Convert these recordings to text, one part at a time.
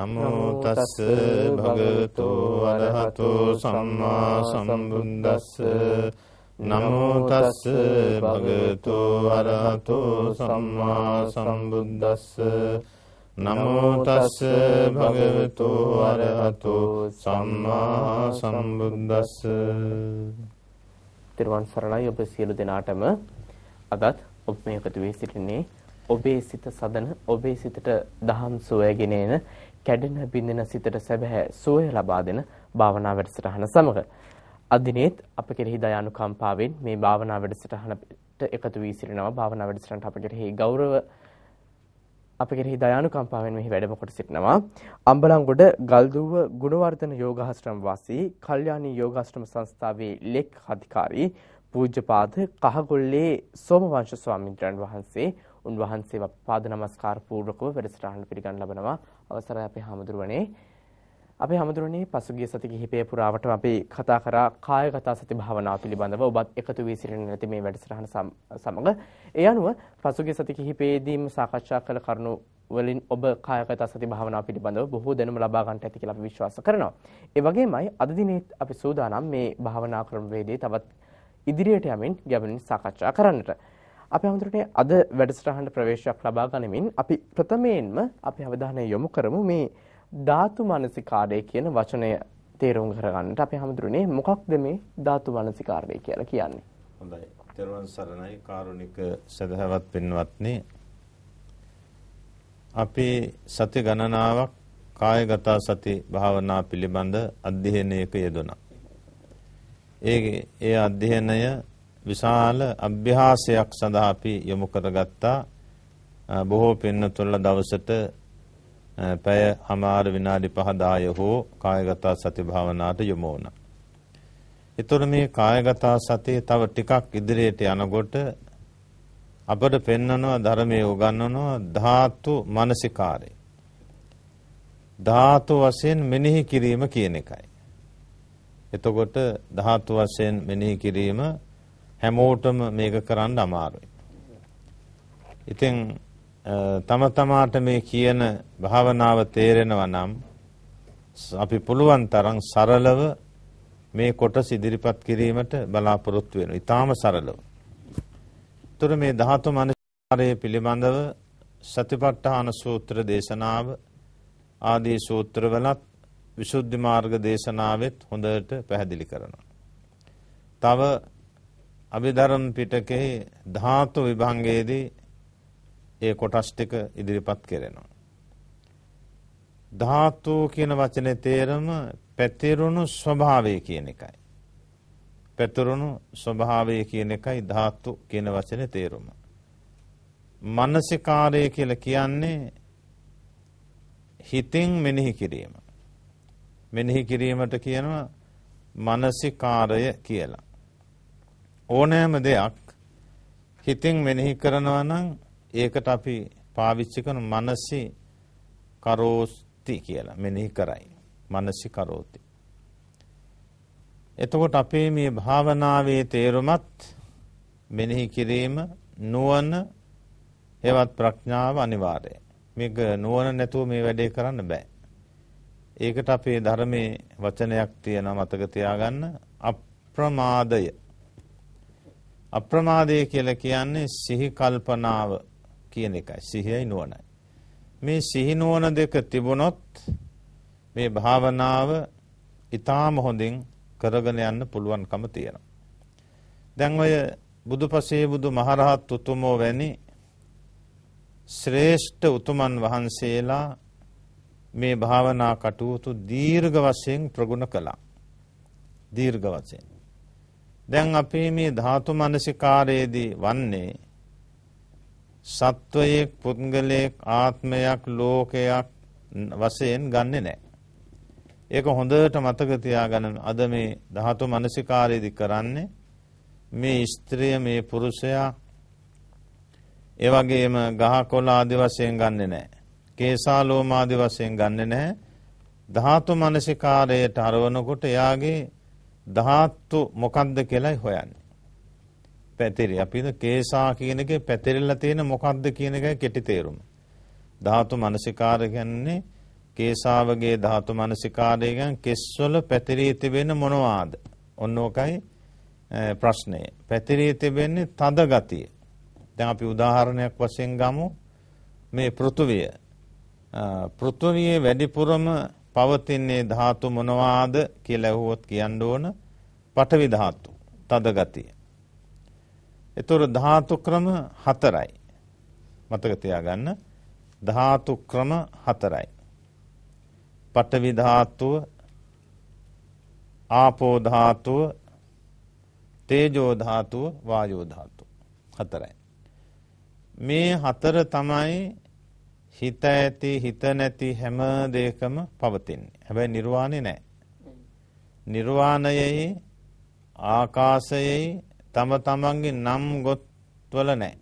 නමෝ තස්ස භගවතු අරහතෝ සම්මා සම්බුද්දස්ස නමෝ තස්ස භගවතු අරහතෝ සම්මා සම්බුද්දස්ස නමෝ තස්ස භගවතු අරහතෝ සම්මා සම්බුද්දස්ස තිරුවන් සරණයි ඔබ සියලු දෙනාටම අදත් ඔබ මේ එකතු වී සිටින්නේ ඔබේ සිත සදන ඔබේ සිතට දහම් සුවය ගෙනෙන කැඩෙන බින්දෙන සිතට සැබෑ සෝය ලබා දෙන භාවනා වැඩසටහන සමග අදිනෙත් අප කෙරෙහි දයානුකම්පාවෙන් මේ භාවනා වැඩසටහනට එකතු වී සිටිනවා භාවනා වැඩසටහනට අප කෙරෙහි ගෞරව අප කෙරෙහි දයානුකම්පාවෙන් මෙහි වැඩම කොට සිටිනවා අම්බලන්ගොඩ ගල්දුව ගුණවර්ධන යෝගාශ්‍රම වාසී කල්යාණී යෝගාශ්‍රම සංස්ථාවේ ලෙක් අධිකාරී පූජ්‍යපාද කහගොල්ලේ සෝමවංශ ස්වාමීන් වහන්සේ උන්වහන්සේ පාද නමස්කාර පූර්වකව වැඩසටහන පිළිගන්න ලබනවා. අවසරයි අපේ හැමදුරුවනේ. අපේ හැමදුරුවනේ පසුගිය සති කිහිපය පුරාවටම අපි කතා කරා කාය කතා සති භාවනාව පිළිබඳව ඔබත් එකතු වී සිටින නැති මේ වැඩසටහන සමග ඒ අනුව පසුගිය සති කිහිපයේදීම සාකච්ඡා කළ කරුණු වලින් ඔබ කායගත සති භාවනාව පිළිබඳව බොහෝ දැනුම ලබා ගන්නට ඇති කියලා අපි විශ්වාස කරනවා. ඒ වගේමයි අද දිනේ අපි සූදානම් මේ භාවනා ක්‍රමවේදයේ තවත් ඉදිරියට යමින් ගැඹුරින් සාකච්ඡා කරන්නට. අපි හැමෝටනේ අද වැඩසටහනට ප්‍රවේශයක් ලබා ගනිමින් අපි ප්‍රථමයෙන්ම අපි අවධානය යොමු කරමු මේ ධාතු මනසිකාරය කියන වචනය තේරුම් කරගන්නට අපි හැමෝටනේ මොකක්ද මේ ධාතු මනසිකාරය කියලා කියන්නේ. හොඳයි. ත්‍රිවන් සරණයි කාරුණික සදහවත් පින්වත්නි. අපි සති ගණනාවක් කායගත සති භාවනා පිළිබඳ අධ්‍යයනයක යෙදුණා. ඒ ඒ අධ්‍යයනය විශාල අභ්‍යාසයක් සඳහා අපි යොමු කරගත්තා. බොහෝ පින්නතුල්ල දවසට පැය හමාර විනාඩි 5 හෝ කායගත සති භාවනාවට යොමු වුණා. ඒතර මේ කායගත සතිය තව ටිකක් ඉදිරියට යනකොට අපට පෙන්වනවා ධර්මයේ උගන්වනවා ධාතු මනසිකාරය. ධාතු වශයෙන් මෙනෙහි කිරීම කියන එකයි. එතකොට ධාතු වශයෙන් මෙනෙහි කිරීම හැමෝටම මේක කරන්න අමාරුයි. ඉතින් තම තමාට මේ කියන භාවනාව තේරෙනවා නම් අපි පුළුවන් තරම් සරලව මේ කොටස ඉදිරිපත් කිරීමට බලාපොරොත්තු වෙනවා. ඊටාම සරලව. ତොර මේ ධාතු මනසාරය පිළිබඳව සතිපට්ඨාන සූත්‍ර දේශනාව ආදී සූත්‍රවලත් විසුද්ධි මාර්ග දේශනාවෙත් හොඳට පැහැදිලි කරනවා. තව අභිධරම් පිටකෙහි ධාතු විභංගයේදී ඒ කොටස් ටික ඉදිරිපත් කෙරෙනවා. ධාතු කියන වචනේ තේරම පැතිරුණු ස්වභාවය කියන එකයි. පැතිරුණු ස්වභාවය කියන එකයි ධාතු කියන වචනේ තේරුම. මානසිකාරය කියලා කියන්නේ හිතින් මෙනෙහි කිරීම. මෙනෙහි කිරීමට කියනවා මානසිකාරය කියලා. ඕනෑම දෙයක් හිතෙන් මෙනෙහි කරනවා නම් ඒකට අපි පාවිච්චි කරන මනසි කරෝස්ති කියලා මෙනෙහි කරයි. මනසි කරෝති. එතකොට අපේ මේ භාවනාවේ තේරුමත් මෙනෙහි කිරීම නුවණ හෙවත් ප්‍රඥාව අනිවාර්යයි. මේක නුවණ නැතුව මේ වැඩේ කරන්න බෑ. ඒකට අපේ ධර්මයේ වචනයක් තියෙනවා මතක තියාගන්න අප්‍රමාදය අප්‍රමාදය කියලා කියන්නේ සිහි කල්පනාව කියන එකයි. සිහියයි නුවණයි. මේ සිහි නුවණ දෙක තිබුණොත් මේ භාවනාව ඊටාම හොඳින් කරගෙන යන්න පුළුවන්කම තියෙනවා. දැන් ඔය බුදුපසේ බුදු මහරහත් උතුමෝ වැනි ශ්‍රේෂ්ඨ උතුමන් වහන්සේලා මේ භාවනා කටයුතු දීර්ඝ වශයෙන් ප්‍රගුණ කළා. දීර්ඝ වශයෙන්. දැන් අපේ මේ ධාතු මනසිකාරයේදී වන්නේ සත්වයෙක් පුද්ගලයෙක් ආත්මයක් ලෝකයක් වසයෙන් ගන්න නෑ. ඒක හොඳට මතකතියා ගණන අද මේ ධාතු මනසිකාරයේදි කරන්නේ මේ ස්ත්‍රිය මේ පුරුෂයා ඒවගේම ගහකොල ආදි වසයෙන් ගන්න නෑ. කේසාලෝමාදි වසයෙන් ගන්න නැහැ. ධාතු මනසිකාරයට අරවනකොට එයාගේ ධාත්තු මොකක්ද කියලයි හොයන්න. පැතිරි අපිද කේසා කියනක පැතිරල්ල තියෙන මොකක්ද කියන එක කෙටි තේරුම. ධාතු මනසිකාර ගැන්නේ කේසාාවගේ ධාතු මනසිකාරයගැන් කෙස්වල පැතිරී තිබෙන මොනවාද. ඔන්න ඕකයි ප්‍රශ්නය. පැතිරී තිබෙන්නේ තද ගතිය. දැන් අපි උදාහරණයක් වශයෙන් ගමු මේ පෘතුවිය. පෘතුවියේ වැඩිපුරම පවතින්නේ ධාතු මොනවාද කියලා ඇහුවොත් කියන්න ඕන පටවි ධාතු තද ගතිය. ඒතර ධාතු ක්‍රම හතරයි. මතක තියාගන්න ධාතු ක්‍රම හතරයි. පටවි ධාතුව, ආපෝ ධාතුව, තේජෝ ධාතුව, වායෝ ධාතුව හතරයි. මේ හතර තමයි හිත ඇති හිත නැති හැම දෙයකම පවතින්නේ. හැබැයි නිර්වාණය නෑ. නිර්වාණයෙහි ආකාසයේ තම තමන්ගේ නම් ගොත්වල නෑ.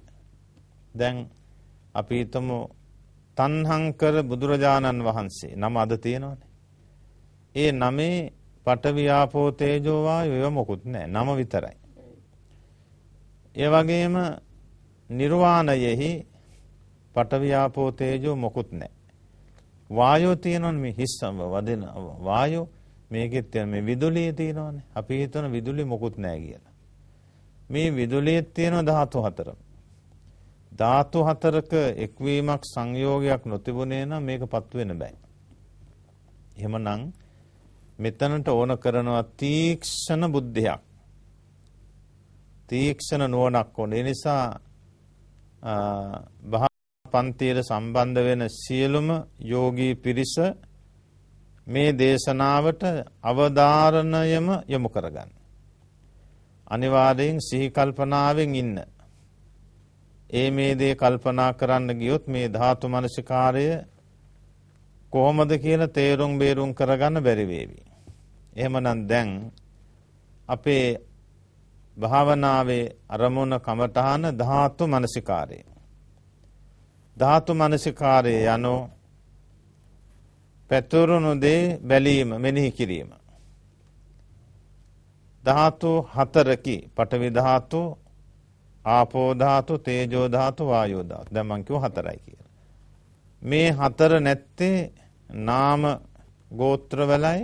දැන් අපි හිතමු තන්හංකර බුදුරජාණන් වහන්සේ නම අද තියෙනවනේ. ඒ නමේ පටවි්‍යාපෝ තේජෝ වායු ඒවා මොකුත් නෑ නම විතරයි. ඒ වගේම නිර්වාණයෙහි පටවි්‍යාපෝ තේජෝ මොකුත් නෑ. වායෝ තියෙනවනේ මේ හිස්සම වදින වායෝ මේකෙත් තියෙන මේ විදුලිය තියෙනවානේ. අපි හිතන විදුලිය මොකුත් නැහැ කියලා. මේ විදුලියෙත් තියෙන ධාතු හතර. ධාතු හතරක එක්වීමක් සංයෝගයක් නොතිබුණේ නම් මේකපත් වෙන්න බෑ. එහෙමනම් මෙතනට ඕන කරනවා තීක්ෂණ බුද්ධියක්. තීක්ෂණ නුවණක් ඕන. ඒ නිසා පන්තියට සම්බන්ධ වෙන සියලුම යෝගී පිරිස මේ දේශනාවට අවධාරණයම යොමු කරගන්න. අනිවාර්යෙන් සිහිකල්පනාවෙන් ඉන්න. ඒ මේ දේ කල්පනා කරන්න ගියොත් මේ ධාතු මනසිකාරය කොහොමද කියන තේරුම් බේරුම් කරගන්න බැරිවේවි. එහෙමනම් දැන් අපේ භාවනාවේ අරමුණ කමටහන ධාතු මනසිකාරය. ධාතු මනසිකාරය යනෝ පැතුරුණු දේ බැලීම මෙනෙහි කිරීම. ධාතු හතරකි පටවි ධාතු ආපෝ ධාතු තේජෝ ධාතු වායෝ ධාතු දැන් මං කිව්ව හතරයි කියලා. මේ හතර නැත්තේ නාම ගෝත්‍රවලයි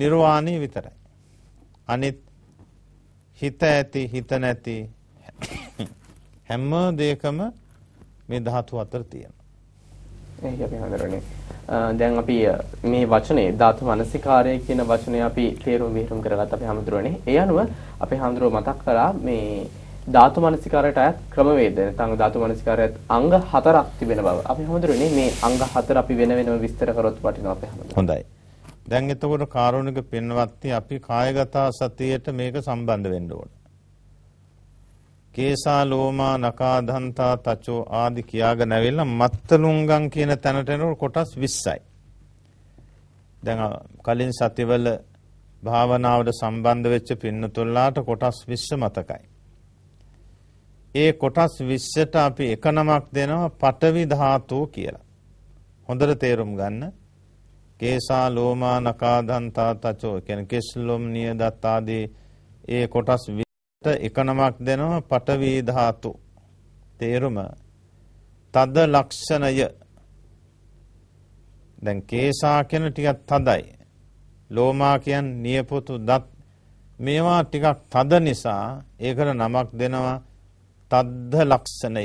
නිර්වාණය විතරයි. අනිත් හිත ඇති හිත නැති හැම දෙයකම මේ ධාතු අතර තියෙන. ඒක අපි හඳුරන්නේ. දැන් අපි මේ වචනේ ධාතු මනසිකාරය කියන වචනේ අපි තේරුම් විහිරුම් කරගත්ත අපි හඳුරන්නේ. ඒ අනුව අපි හඳුරව මතක් කළා මේ ධාතු මනසිකාරයට අයත් ක්‍රමවේද නැත්නම් ධාතු මනසිකාරයට අංග හතරක් තිබෙන බව. අපි හඳුරන්නේ මේ අංග හතර අපි වෙන වෙනම විස්තර කරොත් වටිනවා අපි හඳුරන්නේ. හොඳයි. දැන් එතකොට කාරුණික පින්වත්ටි අපි කායගත සතියේට මේක සම්බන්ධ වෙන්න ඕන. කේසා ලෝමා නකා දන්තා තචෝ ආදි කියාගෙන ඇවිල්ලා මත්තලුංගම් කියන තැනට එනකොට කොටස් 20යි. දැන් කලින් සතිවල භාවනාවට සම්බන්ධ වෙච්ච පින්නතුල්ලාට කොටස් 20 මතකයි. ඒ කොටස් 20ට අපි එක නමක් දෙනවා පඨවි ධාතු කියලා. හොඳට තේරුම් ගන්න. කේසා ලෝමා නකා දන්තා තචෝ කියන්නේ කෙස්ලොම් නියදත් ආදී ඒ කොටස් එක නමක් දෙනවා පටවී ධාතු තේරුම තද ලක්ෂණය දැන් කේසා කියන ටිකක් තදයි ලෝමා කියන නියපොතු දත් මේවා ටිකක් තද නිසා ඒකට නමක් දෙනවා තද්ද ලක්ෂණය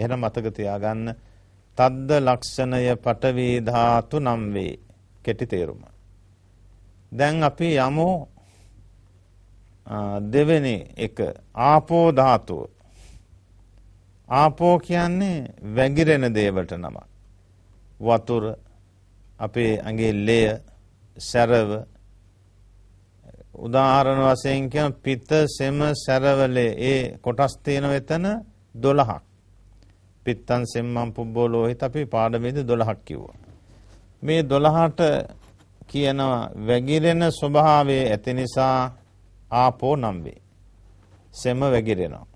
එහෙනම් මතක තියාගන්න තද්ද ලක්ෂණය පටවී ධාතු නම් වේ කෙටි තේරුම දැන් අපි යමු දෙවෙනි එක ආපෝ ධාතුව. ආපෝ කියන්නේ වැගිරෙන දේවට නම. වතුර අපේ ඇඟේ ලේ සැරව උදාහරණ වශයෙන් කියන පිත සෙම සැරවලේ ඒ කොටස් තියෙන වෙතන 12ක්. පිත්තන් සෙම්මන් පුබ්බෝ ලෝහිත අපි පාඩමේදී 12ක් කිව්වා. මේ 12ට කියනවා වැගිරෙන ස්වභාවය ඇති නිසා ආපෝ නම් වේ. සෙම වැగిරෙනවා.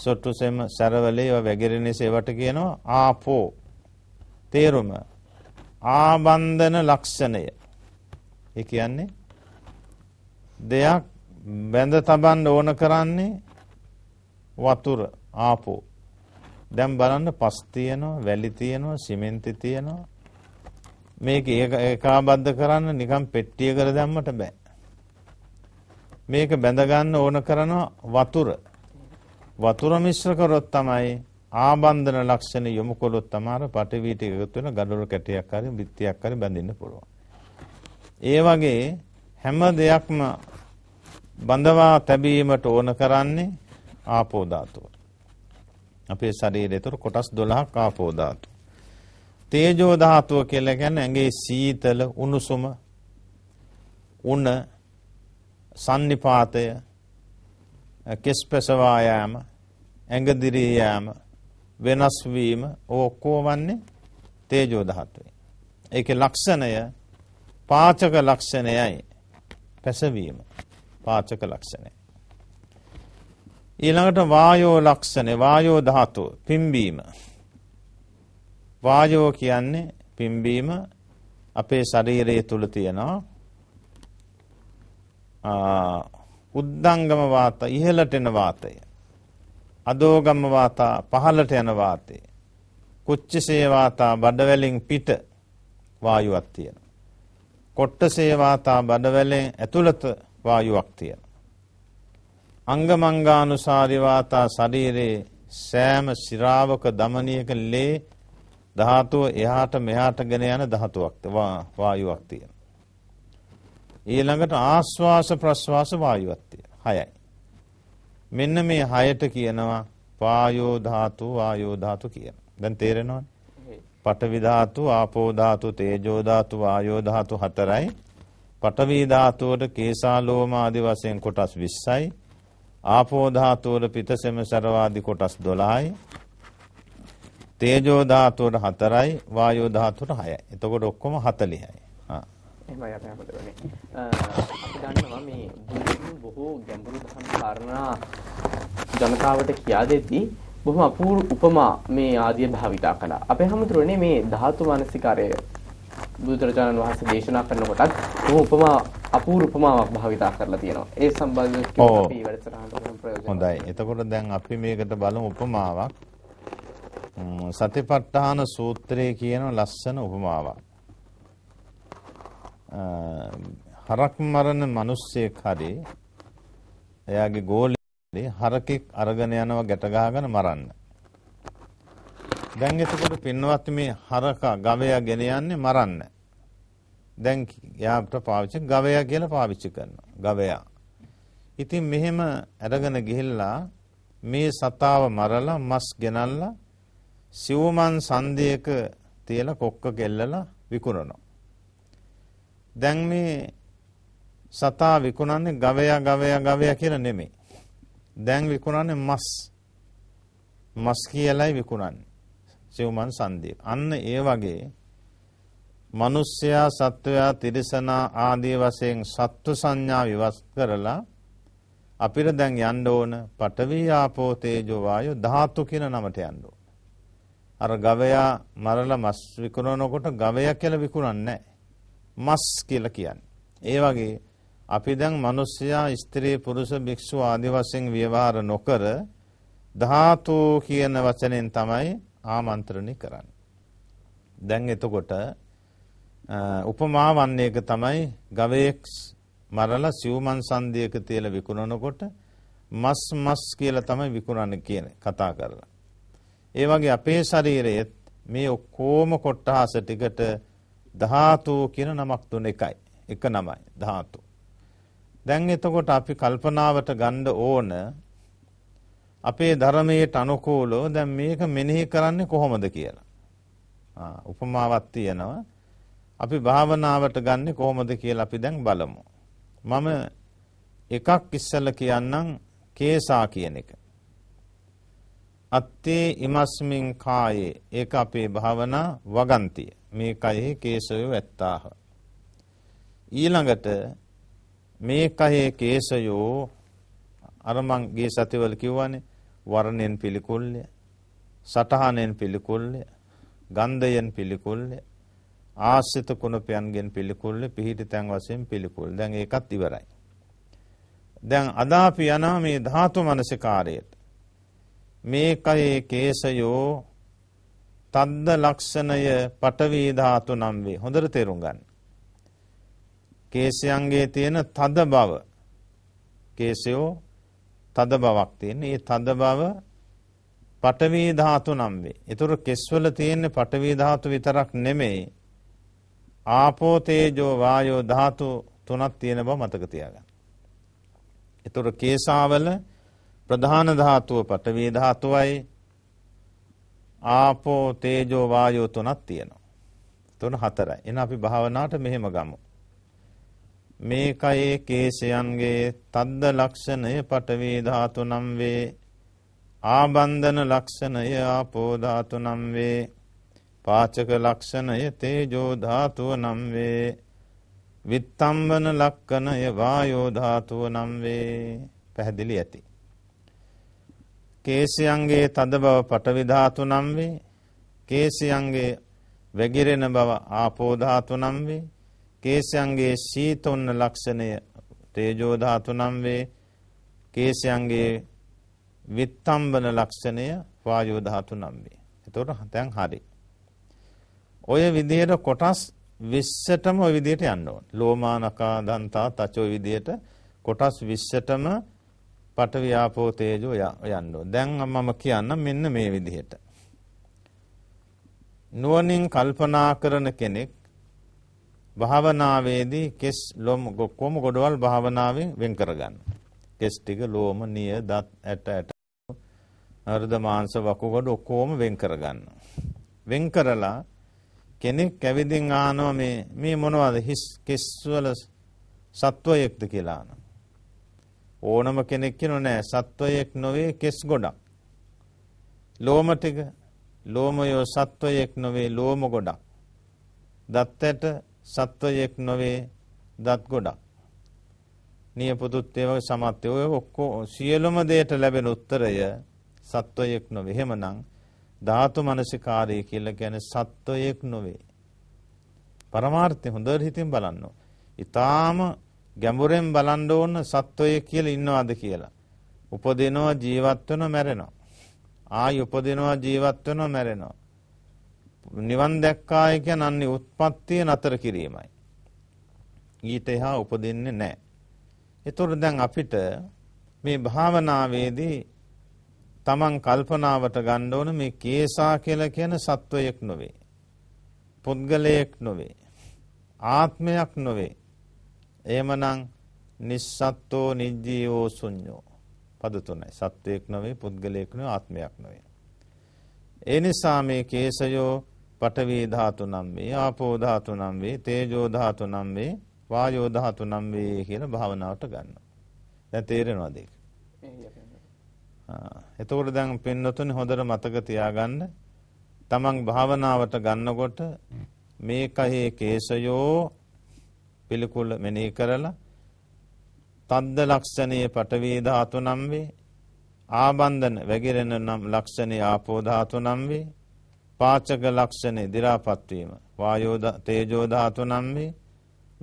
සොට්ටු සෙම සරවලේ ඒවා වැగిරෙන සේවට කියනවා ආපෝ. තේරුම ආබන්ධන ලක්ෂණය. ඒ කියන්නේ දෙයක් බැඳ තබන්න ඕන කරන්නේ වතුර ආපෝ. දැන් බලන්න පස් තියෙනවා, වැලි තියෙනවා, සිමෙන්ති තියෙනවා. මේක ඒකාබද්ධ කරන්න නිකන් පෙට්ටිය කර දැම්මට බෑ. මේක බැඳගන්න ඕන කරන වතුර. වතුර මිශ්‍ර කරොත් තමයි ආබන්ධන ලක්ෂණ යොමු කළොත් තමාර පටවීට එකතු වෙන ගඩොල් කැටයක් හරි බිත්තියක් හරි බැඳෙන්න පුළුවන්. ඒ වගේ හැම දෙයක්ම බඳවා තැබීමට ඕන කරන්නේ ආපෝ ධාතුව. අපේ ශරීරයේ තුර කොටස් 12ක් ආපෝ ධාතු. තේජෝ ධාතුව කියලා කියන්නේ ඇඟේ සීතල උණුසුම උණ සන්නිපාතය කෙස්පැසවා යෑම ඇඟදිරී යෑම වෙනස් වීම ඔක්කොවන්නේ තේජෝ ධාතුවේ. ඒකේ ලක්ෂණය පාචක ලක්ෂණයයි පැසවීම පාචක ලක්ෂණය. ඊළඟට වායෝ ලක්ෂණය වායෝ ධාතුව පිම්බීම. වායෝ කියන්නේ පිම්බීම අපේ ශරීරය තුල තියෙනවා උද්දංගම වාත ඉහළට එන වාතය අදෝගම වාතා පහළට යන වාතය කුච්චසේ වාතා බඩවැලෙන් පිට වායුවක් තියෙනවා කොට්ටසේ වාතා බඩවැලෙන් ඇතුළත වායුවක් තියෙනවා අංගමංගානුසාරි වාතා ශරීරයේ සෑම සිරාවක දමනීයක ලේ ධාතුව එහාට මෙහාට ගෙන යන ධාතුවක් වායුවක් තියෙනවා ඊළඟට ආශ්වාස ප්‍රශ්වාස වායුවත්තය හයයි. මෙන්න මේ හයට කියනවා පායෝධාතු වායෝධාතු කියන. දැන් තේරෙනවා පටවිධාතු ආපෝධාතු තේජෝධාතු වායෝධාතු හතරයි. පටවීධාතුවට කේසාලෝම ආදි වසයෙන් කොටස් විස්සයි. ආපෝධාතුවට පිතසෙම සරවාදි කොටස් දොලායි. තේජෝධාතුවට හතරයි වායෝධාතුවට හයයි. එතකොට ඔක්කොම හතලිහයි. එහෙමයි අපේ හමුද වෙන්නේ. අපි දන්නවා මේ බුදුන් බොහෝ ගැඹුරු දහම් කාරණා ජනතාවට කියා දෙද්දී බොහොම අපූර්ව උපමා මේ ආදිය භාවිතා කළා. අපේ හමුදුරනේ මේ ධාතු මානසිකාරය බුදුරජාණන් වහන්සේ දේශනා කරනකොටත් බොහොම උපමා අපූර්ව උපමාවක් භාවිතා කරලා තියෙනවා. ඒ සම්බන්ධව අපි වැඩසටහනට ප්‍රයෝජන හොඳයි. එතකොට දැන් අපි මේකට බලමු උපමාවක්. සතිපට්ඨාන සූත්‍රයේ කියන ලස්සන උපමාවක්. හරක් මරන මිනිස්සෙක් හරි එයාගේ ගෝලේ හරකෙක් අරගෙන යනවා ගැට ගහගෙන මරන්න. දැන් එතකොට පින්නවත් මේ හරකා ගවයා ගෙන යන්නේ මරන්න. දැන් යාට පාවිච්චි ගවයා කියලා පාවිච්චි කරනවා. ගවයා. ඉතින් මෙහෙම අරගෙන ගිහිල්ලා මේ සතාව මරලා මස් ගෙනල්ලා සිවුමන් සන්ධියක තියලා කොක්ක කෙල්ලලා විකුණනවා. දැන් මේ සතා විකුණන්නේ ගවයා ගවයා ගවයා කියලා නෙමෙයි. දැන් විකුණන්නේ මස්. මස් කියලයි විකුණන්නේ. සිව්මන් සන්දිය. අන්න ඒ වගේ මිනිස්සයා සත්වයා තිරිසනා ආදී වශයෙන් සත්ව සංඥා විවස් කරලා අපිට දැන් යන්න ඕන පඨවි ආපෝ තේජෝ වායෝ ධාතු කියන නමට යන්න ඕන. අර ගවයා මරලා මස් විකුණනකොට ගවයා කියලා විකුණන්නේ නැහැ. මස් කියලා කියන්නේ. ඒ වගේ අපි දැන් මිනිස්සයා ස්ත්‍රී පුරුෂ භික්ෂු ආදි වශයෙන් ව්‍යවහාර නොකර ධාතු කියන වචනෙන් තමයි ආමන්ත්‍රණය කරන්නේ. දැන් එතකොට උපමා වන්නේක තමයි ගවයෙක් මරලා සිව්මන් සන්ධියක තියලා විකුණනකොට මස් මස් කියලා තමයි විකුණන්නේ කියන කතා කරලා. ඒ වගේ අපේ ශරීරයේත් මේ ඔක්කොම කොට්ටහස ටිකට ධාතු කියන නමක් දුන්න එකයි. එක නමයි ධාතු. දැන් එතකොට අපි කල්පනාවට ගන්න ඕන අපේ ධර්මයට අනුකූලව දැන් මේක මෙනෙහි කරන්නේ කොහොමද කියලා. උපමාවක් තියෙනවා. අපි භාවනාවට ගන්න කොහොමද කියලා අපි දැන් බලමු. මම එකක් ඉස්සල කියන්නම් කේසා කියන එක. අත්තේ ඉමස්මින් කායේ ඒක අපේ භාවනා වගන්තිය. මේ කයෙහි කේශයෝ ඇත්තාහ. ඊළඟට මේ කයෙහි කේශයෝ අර මං ගිය සතිවල කිව්වනේ වර්ණයෙන් පිළිකුල්ය, සටහනෙන් පිළිකුල්ය, ගන්ධයෙන් පිළිකුල්ය, ආශ්‍රිත කුණපයන්ගෙන් පිළිකුල්ය, පිහිටි තැන් වශයෙන් පිළිකුල්. දැන් ඒකත් ඉවරයි. දැන් අදාපි යනා මේ ධාතු මනසිකාරයට මේකයේ කේශයෝ තද්ද ලක්ෂණය පටවී ධාතු නම් වේ. හොඳට තේරුම් ගන්න. කේසයන්ගේ තියෙන තද බව කේසයෝ තද බවක් තියෙන. ඒ තද බව පටවී ධාතු නම් වේ. ඒතර කෙස්වල තියෙන පටවී ධාතු විතරක් නෙමෙයි. ආපෝ තේජෝ වායෝ ධාතු තුනක් තියෙන බව මතක තියාගන්න. ඒතර කේසාවල ප්‍රධාන ධාතුව පටවී ධාතුවයි ආපෝ තේජෝ වායෝ තුනක් තියෙනවා. තුන හතරයි. එන අපි භාවනාවට මෙහෙම ගමු. මේකයේ කේශයන්ගේ තද්ද ලක්ෂණය පටවේ ධාතු නම් වේ ආබන්ධන ලක්ෂණය ආපෝ ධාතු නම් වේ පාචක ලක්ෂණය තේජෝ ධාතුව නම් වේ විත්තම්බන ලක්කණය වායෝ ධාතුව නම් වේ පැහැදිලි ඇති කේසියන්ගේ තද බව පඨවි ධාතු නම් වේ. කේසියන්ගේ වැగిරෙන බව ආපෝ ධාතු නම් වේ. කේසියන්ගේ සීතොන්න ලක්ෂණය තේජෝ ධාතු නම් වේ. කේසියන්ගේ විත්තම්බන ලක්ෂණය වායෝ ධාතු නම් වේ. එතකොට දැන් හරි. ඔය විදිහට කොටස් 20ටම ඔය විදිහට යන්න ඕන. ලෝමානකා දන්තා තචෝ විදිහට කොටස් 20ටම පඨවි ආපෝ තේජෝ යන්නෝ. දැන් මම කියන්නම් මෙන්න මේ විදිහට. නුවණින් කල්පනා කරන කෙනෙක් භාවනාවේදී කෙස් ලොම් කොම ගොඩවල් භාවනාවෙන් වෙන් කරගන්න. කෙස් ටික ලෝම නිය දත් ඇට ඇට හෘද මාංශ වකුගඩු ඔක්කොම වෙන් කරගන්න. වෙන් කරලා කෙනෙක් කැවිදින් ආනවා මේ මේ මොනවද හිස් කෙස් වල සත්වයෙක්ද කියලා ආනවා. ඕනම කෙනෙක් කිනු නෑ සත්වයෙක් නොවේ කෙස් ගොඩක්. ලෝම ටික ලෝමයෝ සත්වයෙක් නොවේ ලෝම ගොඩක්. දත්තට සත්වයෙක් නොවේ දත් ගොඩක්. නියපොතුත් ඒ වගේ සමත්ය ඔය ඔක්කොම සියලුම දෙයට ලැබෙන උත්තරය සත්වයෙක් නොවේ. එහෙමනම් ධාතු මනසිකාරය කියලා කියන්නේ සත්වයෙක් නොවේ. පරමාර්ථය හොඳට හිතින් බලන්න. ඊටාම ගැඹුරෙන් බලන්න ඕන සත්වය කියලා ඉන්නවාද කියලා. උපදිනවා ජීවත් වෙනවා මැරෙනවා. ආයි උපදිනවා ජීවත් වෙනවා මැරෙනවා. නිවන් දැක්කාය කියන්නේ උත්පත්තිය නතර කිරීමයි. ඊට එහා උපදින්නේ නැහැ. ඒතොර දැන් අපිට මේ භාවනාවේදී තමන් කල්පනාවට ගන්න ඕන මේ කේසා කියලා කියන සත්වයක් නොවේ. පුද්ගලයෙක් නොවේ. ආත්මයක් නොවේ. එමනං නිස්සත්තෝ නිජ්ජීවෝ සුඤ්ඤෝ. පද තුනයි. සත්වයක් නොවේ, පුද්ගලයෙක් නොවේ, ආත්මයක් නොවේ. ඒ නිසා මේ කේසයෝ පඨවි ධාතු නම් වේ, ආපෝ ධාතු නම් වේ, තේජෝ ධාතු නම් වේ, වායෝ ධාතු නම් වේ කියලා භාවනාවට ගන්නවා. දැන් තේරෙනවද ඒක? එතකොට දැන් පින්නතුනි හොඳට මතක තියාගන්න. තමන් භාවනාවට ගන්නකොට මේකහේ කේසයෝ පිළිකුල මෙනෙහි කරලා තද්ද ලක්ෂණයේ පඨවි ධාතු නම් වේ ආබන්ධන වැగిරෙන නම් ලක්ෂණේ ආපෝ ධාතු නම් වේ පාචක ලක්ෂණේ දි รา පත් වීම වායෝ තේජෝ ධාතු නම් වේ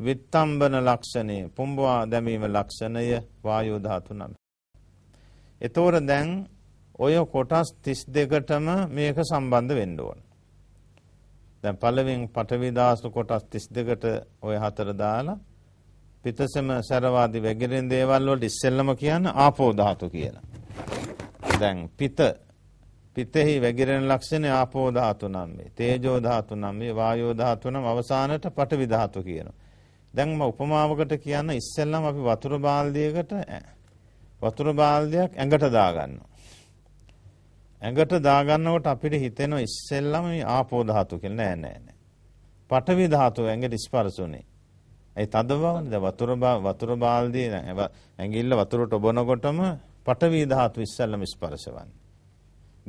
විත්තම්බන ලක්ෂණේ පුම්බවා දැමීම ලක්ෂණය වායෝ ධාතු නම් එතෝර දැන් ඔය කොටස් 32ටම මේක සම්බන්ධ වෙන්න ඕන දැන් පළවෙනි පඨවි ධාතු කොටස් 32කට ওই හතර දාලා පිටසම සරවාදි වැගිරෙන දේවල් වලට ඉස්සෙල්ලම කියන ආපෝ ධාතු කියලා. දැන් පිට පිතෙහි වැගිරෙන ලක්ෂණය ආපෝ ධාතු නම් මේ. තේජෝ ධාතු නම් මේ. වායෝ ධාතු නම් අවසානට පඨවි ධාතු කියනවා. දැන් මම උපමාවකට කියන ඉස්සෙල්ලම අපි වතුර බාල්දියකට වතුර බාල්දියක් ඇඟට දාගන්නවා. ඇඟට දාගන්නකොට අපිට හිතෙනවා ඉස්සෙල්ලම මේ ආපෝ ධාතු කියලා නෑ නෑ නෑ. පඨවි ධාතුව ඇඟට ස්පර්ශුනේ. ඒ තද බවනේ වතුර වතුර බාල්දිය ඇඟිල්ල වතුරට ඔබනකොටම පඨවි ධාතු ඉස්සෙල්ලම ස්පර්ශ වන්නේ.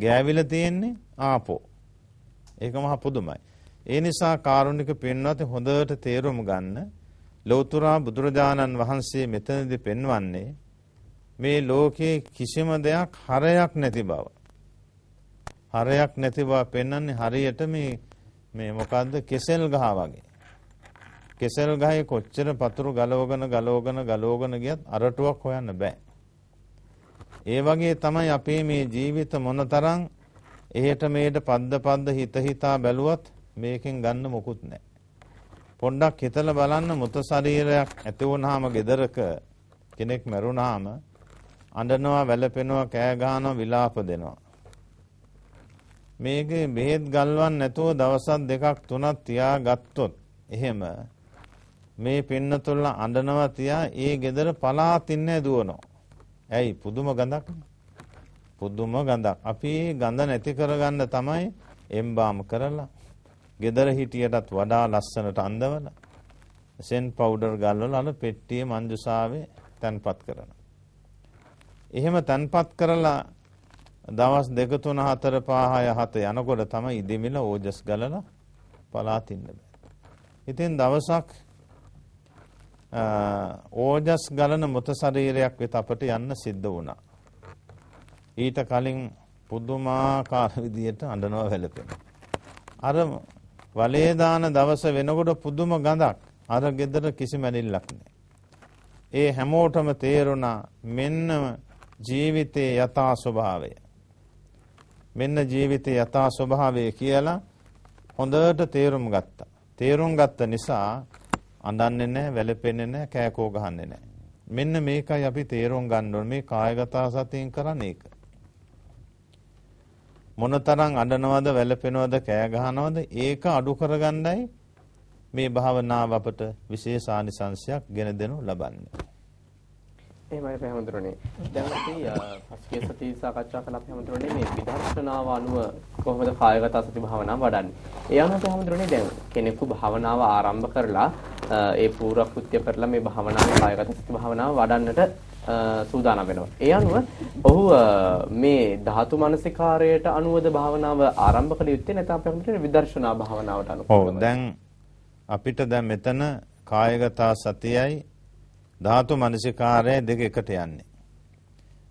ගෑවිලා තියෙන්නේ ආපෝ. ඒක මහ පුදුමයි. ඒ නිසා කාරුණික පින්වත් හොඳට තේරුම් ගන්න ලෞතුරා බුදුරජාණන් වහන්සේ මෙතනදී පෙන්වන්නේ මේ ලෝකේ කිසිම දෙයක් හරයක් නැති බව. හරයක් නැති බව පෙන්වන්නේ හරියට මේ මේ මොකද්ද කෙසෙල් ගහ වගේ. කෙසෙල් ගහේ කොච්චර පතුරු ගලවගෙන ගලවගෙන ගලවගෙන ගියත් අරටුවක් හොයන්න බෑ. ඒ වගේ තමයි අපේ මේ ජීවිත මොනතරම් එහෙට මෙහෙට පද්ද පද්ද හිත හිතා බැලුවත් මේකෙන් ගන්න මොකුත් නැහැ. පොඩ්ඩක් හිතලා බලන්න මුත ශරීරයක් ඇති වුණාම gedaraක කෙනෙක් මැරුණාම අඬනවා වැළපෙනවා කෑ ගහනවා විලාප දෙනවා. මේකේ බෙහෙත් ගල්වන් නැතුව දවසක් දෙකක් තුනක් තියා ගත්තොත් එහෙම මේ පින්නතුල්ල අඬනවා තියා ඒ ගෙදර පලාතින්න දුවනවා. ඇයි පුදුම ගඳක්? පුදුම ගඳක්. අපි ගඳ නැති කරගන්න තමයි එම්බාම් කරලා ගෙදර හිටියටත් වඩා ලස්සනට අඳවන සෙන් පවුඩර් ගල්වල අර පෙට්ටිය මංජුසාවේ තැන්පත් කරන. එහෙම තැන්පත් කරලා දවස් දෙක තුන හතර පහ හත යනකොට තමයි ඉදිමිල ඕජස් ගලලා පලාත් ඉන්න බෑ. ඉතින් දවසක් ඕජස් ගලන මృత ශරීරයක් වෙත අපට යන්න සිද්ධ වුණා. ඊට කලින් පුදුමාකාර විදියට අඬනවා වැළපෙන. අර වලේ දාන දවස වෙනකොට පුදුම ගඳක් අර ගෙදර කිසිම ඇලිල්ලක් නැහැ. ඒ හැමෝටම තේරුණා මෙන්න ජීවිතයේ යථා ස්වභාවය. මෙන්න ජීවිතයේ යථා ස්වභාවය කියලා හොඳට තේරුම් ගත්තා. තේරුම් ගත්ත නිසා අඳන්නේ නැහැ, වැළපෙන්නේ නැහැ, කෑකෝ ගහන්නේ නැහැ. මෙන්න මේකයි අපි තේරුම් ගන්න ඕනේ මේ කායගත සතියෙන් කරන්නේ ඒක. මොනතරම් අඬනවද, වැළපෙනවද, කෑ ගහනවද ඒක අඩු කරගන්නයි මේ භාවනාව අපට විශේෂ ආනිසංශයක් ගෙන දෙනු ලබන්නේ. එහෙමයි අපේ හැමතුරුනේ. දැන් අපි පසුගිය සතියේ සාකච්ඡා කළ අපේ හැමතුරුනේ මේ විදර්ශනාව අනුව කොහොමද කායගත සති භාවනාව වඩන්නේ. ඒ අනුව අපේ හැමතුරුනේ දැන් කෙනෙකු භාවනාව ආරම්භ කරලා ඒ පූර්ව කෘත්‍ය කරලා මේ භාවනාවේ කායගත සති භාවනාව වඩන්නට සූදානම් වෙනවා. ඒ අනුව ඔහු මේ ධාතු මනසිකාරයට අනුවද භාවනාව ආරම්භ කළ යුත්තේ නැත්නම් අපේ හැමතුරුනේ විදර්ශනා භාවනාවට අනුව. ඔව් දැන් අපිට දැන් මෙතන කායගත සතියයි ධාතු මනසිකාරය දෙක එකට යන්නේ.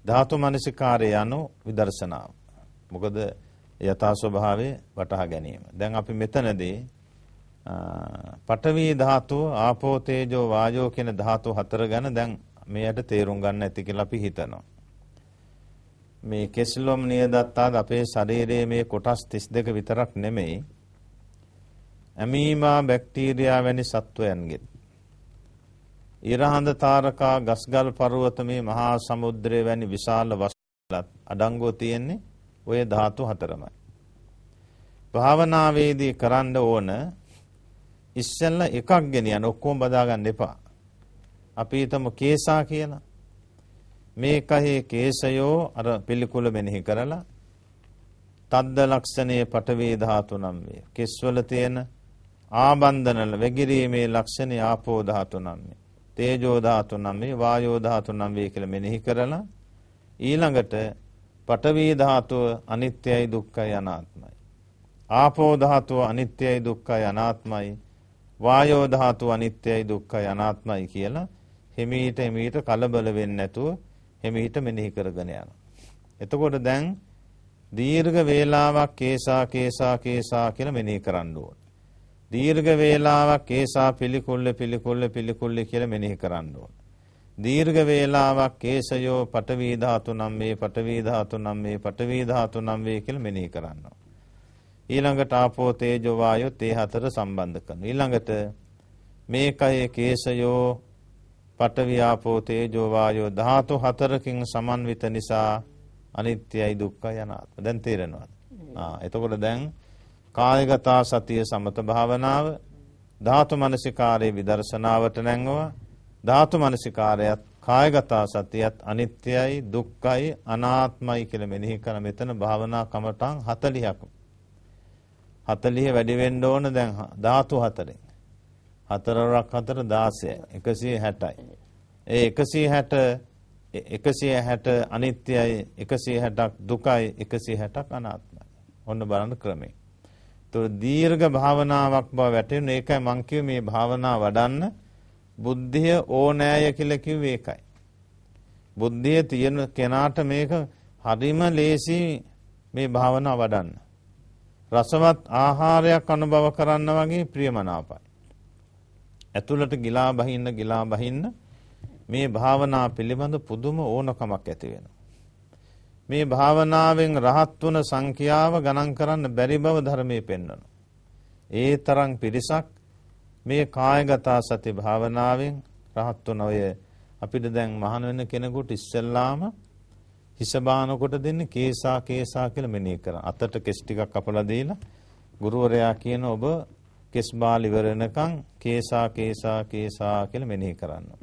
ධාතු මනසිකාරය යනු විදර්ශනාව. මොකද යථා ස්වභාවය වටහා ගැනීම. දැන් අපි මෙතනදී පඨවි ධාතුව, ආපෝ තේජෝ වායෝ කියන ධාතු හතර ගැන දැන් මෙයට තේරුම් ගන්න ඇති කියලා අපි හිතනවා. මේ කෙස්ලොම් නියදත්තාද අපේ ශරීරයේ මේ කොටස් 32 විතරක් නෙමෙයි ඇමීමා බැක්ටීරියා වැනි සත්වයන්ගෙත් ඉරහඳ තාරකා ගස්ගල් පරුවත මේ මහා සමුද්‍රය වැනි විශාල වස්ලත් අඩංගෝ තියෙන්නේ ඔය ධාතු හතරමයි. භාවනාවේදී කරන්න ඕන ඉස්සෙල්ල එකක් ගෙනියන්න ඔක්කොම බදාගන්න එපා. අපි හිතමු කේසා කියලා. මේ කහේ කේසයෝ අර පිළිකුල මෙනෙහි කරලා තද්ද ලක්ෂණයේ පටවේ ධාතු නම් වේ. කෙස්වල තියෙන ආබන්ධනල වැගිරීමේ ලක්ෂණේ ආපෝ ධාතු නම් වේ. තේජෝ ධාතු නම් වේ වායෝ ධාතු නම් වේ කියලා මෙනෙහි කරලා ඊළඟට පඨවි ධාතුව අනිත්‍යයි දුක්ඛයි අනාත්මයි ආපෝ ධාතුව අනිත්‍යයි දුක්ඛයි අනාත්මයි වායෝ ධාතුව අනිත්‍යයි දුක්ඛයි අනාත්මයි කියලා හිමීට හිමීට කලබල වෙන්නේ නැතුව හිමීට මෙනෙහි කරගෙන යනවා. එතකොට දැන් දීර්ඝ වේලාවක් කේසා කේසා කේසා කියලා මෙනෙහි කරන්න ඕන. දීර්ඝ වේලාවක් ඒසා පිළිකුල්ල පිළිකුල්ල පිළිකුල්ල කියලා මෙනෙහි කරන්න ඕන. දීර්ඝ වේලාවක් කේශයෝ පඨවි ධාතු නම් මේ පඨවි ධාතු නම් මේ පඨවි ධාතු නම් වේ කියලා මෙනෙහි කරන්න ඕන. ඊළඟට ආපෝ තේජෝ වායෝ තේ හතර සම්බන්ධ කරනවා. ඊළඟට මේකයේ කේශයෝ පඨවි ආපෝ තේජෝ වායෝ ධාතු හතරකින් සමන්විත නිසා අනිත්‍යයි දුක්ඛයි අනාත්ම. දැන් තේරෙනවද? ආ එතකොට දැන් කායගතා සතිය සමත භාවනාව ධාතු මනසිකාරයේ විදර්ශනාවට නැංගවා ධාතු මනසිකාරයත් කායගතා සතියත් අනිත්‍යයි දුක්ඛයි අනාත්මයි කියලා මෙනෙහි කරන මෙතන භාවනා කමටන් 40ක් 40 වැඩි වෙන්න ඕන දැන් ධාතු හතරෙන් හතරක් හතර 16යි 160යි ඒ 160 160 අනිත්‍යයි 160ක් දුකයි 160ක් අනාත්මයි ඔන්න බලන්න ක්‍රමේ එතකොට දීර්ඝ භාවනාවක් බව වැටෙන ඒකයි මං කිව්වේ මේ භාවනා වඩන්න බුද්ධිය ඕනෑය කියලා කිව්වේ ඒකයි. බුද්ධිය තියෙන කෙනාට මේක හරිම ලේසි මේ භාවනා වඩන්න. රසවත් ආහාරයක් අනුභව කරන්න වගේ ප්‍රියමනාපයි. ඇතුළට ගිලා බහින්න ගිලා බහින්න මේ භාවනා පිළිබඳ පුදුම ඕනකමක් ඇති වෙනවා. මේ භාවනාවෙන් රහත් වන සංඛ්‍යාව ගණන් කරන්න බැරි බව ධර්මයේ පෙන්වනවා. ඒ තරම් පිරිසක් මේ කායගතා සති භාවනාවෙන් රහත් වන අය අපිට දැන් මහාන වෙන කෙනෙකුට ඉස්සෙල්ලාම හිස බානකොට දෙන්නේ කේසා කේසා කියලා මෙනෙහි කරා. අතට කෙස් ටිකක් කපලා දීලා ගුරුවරයා කියන ඔබ කෙස් බාල ඉවර වෙනකන් කේසා කේසා කේසා කියලා මෙනෙහි කරනවා.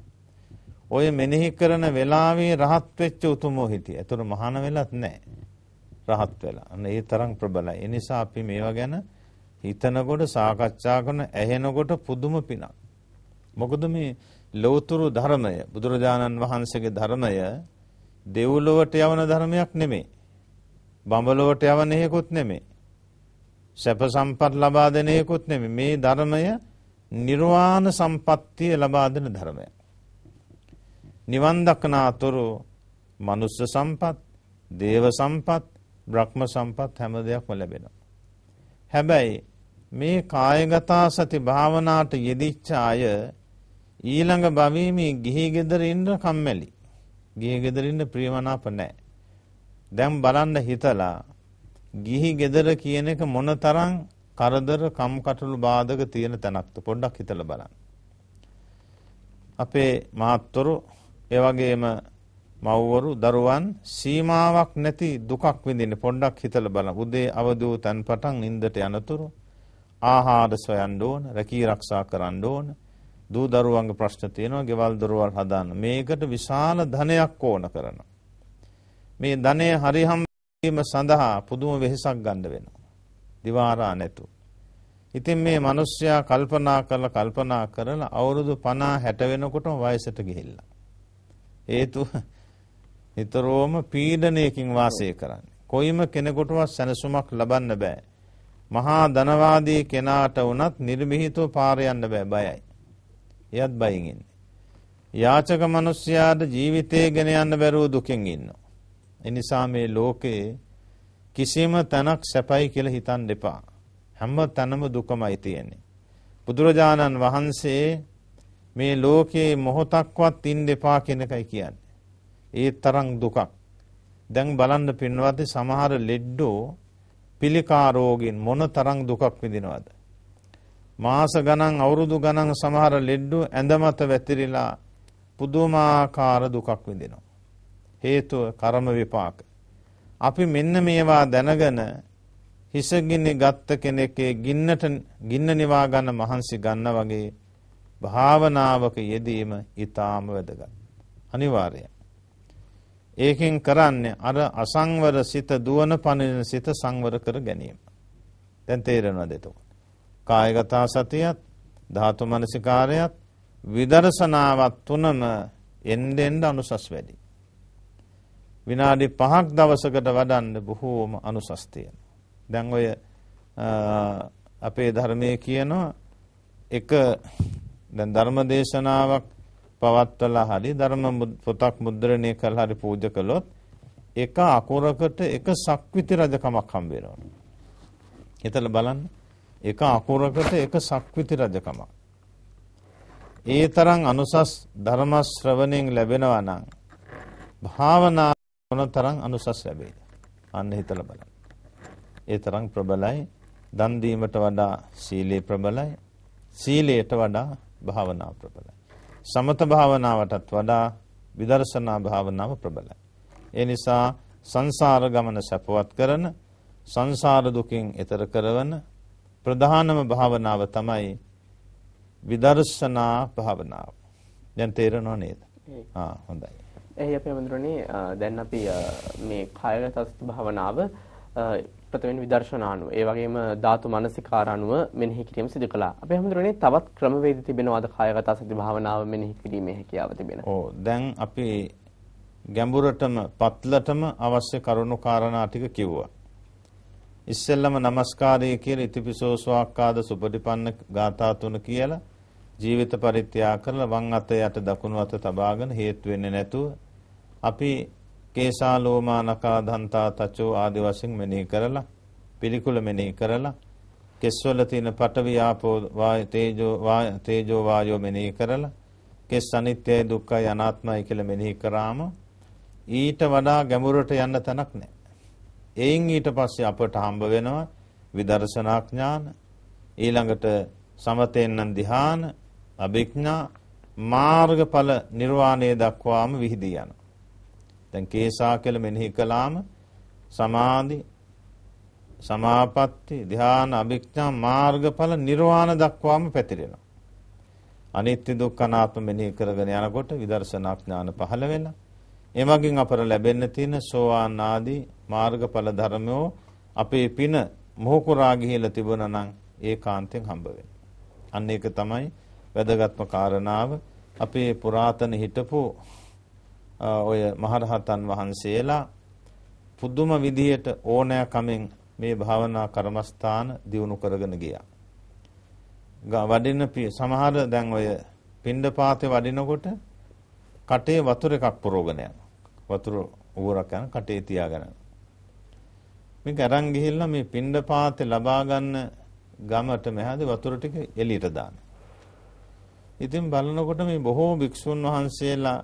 ඔය මෙනෙහි කරන වෙලාවේ රහත් වෙච්ච උතුමෝ හිටිය. ඒතර මහාන වෙලත් නැහැ. රහත් වෙලා. අන්න ඒ තරම් ප්‍රබලයි. ඒ නිසා අපි මේවා ගැන හිතනකොට සාකච්ඡා කරන ඇහෙනකොට පුදුම පිනක්. මොකද මේ ලෞතුරු ධර්මය බුදුරජාණන් වහන්සේගේ ධර්මය දෙව්ලොවට යවන ධර්මයක් නෙමෙයි. බඹලොවට යවන හේකුත් නෙමෙයි. සැප සම්පත් ලබා දෙන හේකුත් නෙමෙයි. මේ ධර්මය නිර්වාණ සම්පත්තිය ලබා දෙන ධර්මයක්. නිවන් දක්නාතුරු මනුස්ස සම්පත්, දේව සම්පත්, බ්‍රහ්ම සම්පත් හැම දෙයක්ම ලැබෙනවා. හැබැයි මේ කායගතා සති භාවනාවට යෙදිච්ච අය ඊළඟ භවයේ මේ ගිහි ගෙදර ඉන්න කම්මැලි. ගිහි ගෙදර ඉන්න ප්‍රියමනාප නැහැ. දැන් බලන්න හිතලා ගිහි ගෙදර කියන එක මොනතරම් කරදර කම්කටොළු බාධක තියෙන තැනක්ද පොඩ්ඩක් හිතලා බලන්න. අපේ මහත්තුරු ඒවගේම මව්වරු දරුවන් සීමාවක් නැති දුකක් විඳින්න පොඩ්ඩක් හිතල බල උදේ අවදූ තැන් පටන් ඉන්දට යනතුරු ආහාර සොයන්ඩ ඕන රැකී රක්ෂා කරන්න ඕන දූ දරුවන්ගේ ප්‍රශ්න තියෙනවා ගෙවල් දරුවල් හදාන්න මේකට විශාල ධනයක් ඕන කරන. මේ ධනය හරිහම්වීම සඳහා පුදුම වෙහෙසක් ගණ්ඩ වෙනවා. දිවාරා නැතු. ඉතින් මේ මනුස්්‍යයා කල්පනා කරල කල්පනා කරලා අවුරුදු පනා හැටවෙනකොටම වයසට ගිහිල්ලා. හේතු නිතරම පීඩණයකින් වාසය කරන්නේ. කොයිම කෙනෙකුටවත් සැනසුමක් ලබන්න බෑ. මහා ධනවාදී කෙනාට වුණත් නිර්මිහිතව පාර යන්න බෑ බයයි. එයත් බයෙන් ඉන්නේ. යාචක මිනිස්යාට ජීවිතේ ගෙන යන්න බැරුව දුකෙන් ඉන්නවා. එනිසා මේ ලෝකේ කිසිම තැනක් සැපයි කියලා හිතන්න එපා. හැම තැනම දුකමයි තියෙන්නේ. බුදුරජාණන් වහන්සේ මේ ලෝකයේ මොහොතක්වත් ඉන්න එපා කියන එකයි කියන්නේ. ඒ තරම් දුකක්. දැන් බලන්න පින්වත්නි සමහර ලෙඩෝ පිළිකා රෝගින් මොන තරම් දුකක් විඳිනවද? මාස ගණන් අවුරුදු ගණන් සමහර ලෙඩෝ ඇඳ මත වැතිරිලා පුදුමාකාර දුකක් විඳිනවා. හේතුව කර්ම විපාක. අපි මෙන්න මේවා දැනගෙන හිසගින්නේ ගත්ත කෙනෙක්ගේ ගින්නට ගින්න නිවා ගන්න මහන්සි ගන්න වගේ භාවනාවක යෙදීම ඊටාම වැදගත්. අනිවාර්යයි. ඒකෙන් කරන්නේ අර අසංවර සිත දුවන පනින සිත සංවර කර ගැනීම. දැන් තේරෙනවද එතකොට? කායගත සතියත් ධාතු මනසිකාරයත් විදර්ශනාවත් තුනම එන්නෙන් අනුසස් වැඩි. විනාඩි 5ක් දවසකට වඩන්න බොහෝම අනුසස් තියෙනවා. දැන් ඔය අපේ ධර්මයේ කියනවා එක දැන් ධර්ම දේශනාවක් පවත්වලා හරි ධර්ම පොතක් මුද්‍රණය කරලා හරි පූජා කළොත් එක අකුරකට එක සක්විති රජකමක් හම්බ වෙනවා. හිතලා බලන්න. එක අකුරකට එක සක්විති රජකමක්. ඒ තරම් අනුසස් ධර්ම ශ්‍රවණයෙන් ලැබෙනවා නම් භාවනා මොන තරම් අනුසස් ලැබෙයිද? අන්න හිතලා බලන්න. ඒ තරම් ප්‍රබලයි දන් දීමට වඩා සීලේ ප්‍රබලයි. සීලයට වඩා භාවනා ප්‍රබලයි. සමත භාවනාවටත් වඩා විදර්ශනා භාවනාව ප්‍රබලයි. ඒ නිසා සංසාර ගමන සැපවත් කරන සංසාර දුකින් එතර කරවන ප්‍රධානම භාවනාව තමයි විදර්ශනා භාවනාව. දැන් තේරෙනව නේද? ආ හොඳයි. එහි අපේ මඳුරනේ දැන් අපි මේ කායගත සති භාවනාව ප්‍රථමයෙන් විදර්ශනා අනුව ඒ වගේම ධාතු මනසිකාර අනුව මෙනෙහි කිරීම සිදු කළා. අපි හැමදෙරෝනේ තවත් ක්‍රමවේද තිබෙනවාද කායගත සති භාවනාව මෙනෙහි කිරීමේ හැකියාව තිබෙන. ඔව් දැන් අපි ගැඹුරටම පත්ලටම අවශ්‍ය කරුණු කාරණා ටික කිව්වා. ඉස්සෙල්ලම নমස්කාරය කියලා ඉතිපිසෝ සුවක්කාද සුපටිපන්න ගාථා තුන කියලා ජීවිත පරිත්‍යාග කරලා වම් අත යට දකුණු අත තබාගෙන හේතු වෙන්නේ නැතුව අපි කේසා ලෝමා නකා දන්තා තචෝ ආදි වශයෙන් මෙනෙහි කරලා පිළිකුල මෙනෙහි කරලා කෙස්වල තියෙන පඨවි ආපෝ වාය තේජෝ වාය තේජෝ වායෝ මෙනෙහි කරලා කෙස් අනිත්‍යයි දුක්ඛයි අනාත්මයි කියලා මෙනෙහි කරාම ඊට වඩා ගැඹුරට යන්න තැනක් නැහැ. එයින් ඊට පස්සේ අපට හම්බ වෙනවා විදර්ශනා ඥාන ඊළඟට සමතෙන් ධ්‍යාන අභිඥා මාර්ගඵල නිර්වාණය දක්වාම විහිදී යනවා. දැන් කේසා කියලා මෙනෙහි කළාම සමාධි සමාපatti ධ්‍යාන අභිඥා මාර්ගඵල නිර්වාණ දක්වාම පැතිරෙනවා. අනිත්‍ය දුක්ඛ අනාත්ම මෙනෙහි කරගෙන යනකොට විදර්ශනා ඥාන පහළ වෙනවා. එමගින් අපර ලැබෙන්න තියෙන සෝවාන් ආදී මාර්ගඵල ධර්මෝ අපේ පින මොහොකුරා ගිහිලා තිබුණා නම් ඒකාන්තයෙන් හම්බ වෙනවා. අන්න ඒක තමයි වැදගත්ම කාරණාව අපේ පුරාතන හිටපු ඔය මහරහතන් වහන්සේලා පුදුම විදිහට ඕනෑකමෙන් මේ භාවනා කර්මස්ථාන දියුණු කරගෙන ගියා. වඩින සමහර දැන් ඔය පිණ්ඩපාතේ වඩිනකොට කටේ වතුර එකක් පුරවගෙන යනවා. වතුර උගුරක් යන කටේ තියාගෙන. මේක අරන් ගිහිල්ලා මේ පිණ්ඩපාතේ ලබා ගන්න ගමට මෙහාදී වතුර ටික එළියට දානවා. ඉතින් බලනකොට මේ බොහෝ භික්ෂුන් වහන්සේලා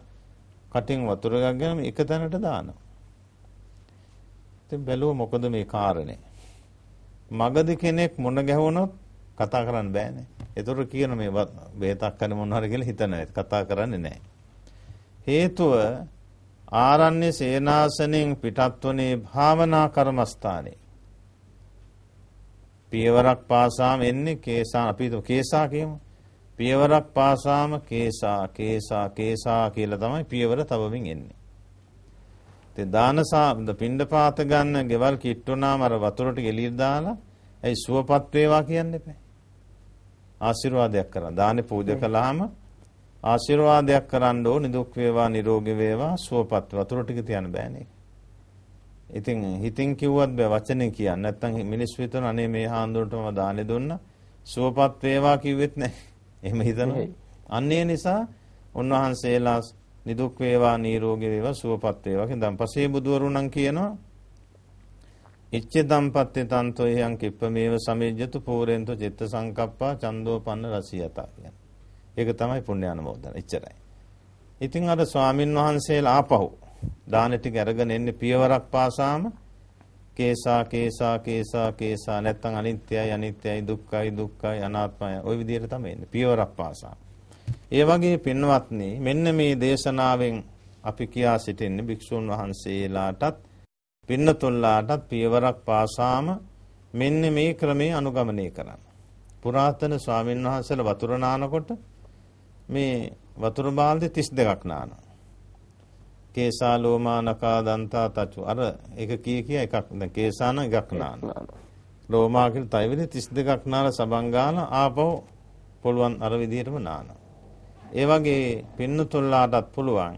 කටින් වතුර ගගනම එක තැනට දානවා. ඉතින් බැලුව මොකද මේ කාරණේ? මගදී කෙනෙක් මොන ගැහුණොත් කතා කරන්න බෑනේ. ඒතර කියන මේ බේතක් කරන මොන හරි කියලා හිතනවා. කතා කරන්නේ නැහැ. හේතුව ආරණ්‍ය සේනාසනෙන් පිටත්වනේ භාවනා කර්මස්ථානේ. පියවරක් පාසාම එන්නේ කේසා අපි කේසා කියමු. පියවරක් පාසාම කේසා කේසා කේසා කියලා තමයි පියවර තවමින් එන්නේ. ඉතින් දානසා පිණ්ඩපාත ගන්න ගෙවල් කිට්ටුනාම අර වතුරට ගෙලියට දාලා ඇයි සුවපත් වේවා කියන්න එපා. ආශිර්වාදයක් කරා. දානේ පූජා කළාම ආශිර්වාදයක් කරන්න ඕනි දුක් වේවා නිරෝගී වේවා සුවපත් වතුර ටික තියන්න බෑනේ. ඉතින් හිතින් කිව්වත් බෑ වචනේ කියන්න. නැත්තම් මිනිස් විතර අනේ මේ හාන්දුරටම දානේ දුන්නා. සුවපත් වේවා කිව්වෙත් නැහැ. එහෙම හිතනවා. අන්න ඒ නිසා උන්වහන්සේලා නිදුක් වේවා නිරෝගී වේවා සුවපත් වේවා කියන දම්පසේ බුදුවරුණන් කියනවා ඉච්ඡේ දම්පත්තේ තන්තෝ යං කිප්පමේව සමේජ්‍යතු පූරෙන්තු චිත්ත සංකප්පා චන්දෝපන්න රසියත කියන. ඒක තමයි පුණ්‍යානුමෝදන. එච්චරයි. ඉතින් අර ස්වාමින් වහන්සේලා ආපහු දාන ටික අරගෙන එන්නේ පියවරක් පාසාම කේසා කේසා කේසා කේසා නැත්තම් අනිත්‍යයි අනිත්‍යයි දුක්ඛයි දුක්ඛයි අනාත්මයි ওই විදිහට තමයි එන්නේ පියවරක් පාසා. ඒ වගේ පින්වත්නි මෙන්න මේ දේශනාවෙන් අපි කියා සිටින්නේ භික්ෂුන් වහන්සේලාටත් පින්නතුල්ලාටත් පියවරක් පාසාම මෙන්න මේ ක්‍රමේ අනුගමනය කරන්න. පුරාතන ස්වාමීන් වහන්සේලා වතුර නානකොට මේ වතුර බාල්දි 32ක් නානවා. කේසා ලෝමා නකා දන්තා තචු අර එක කී කිය එකක් දැන් කේසාන එකක් නාන ලෝමා කියලා තව විදිහ 32ක් නාලා සබන් ගාලා ආපහු පුළුවන් අර විදිහටම නාන ඒ වගේ පින්නතුල්ලාටත් පුළුවන්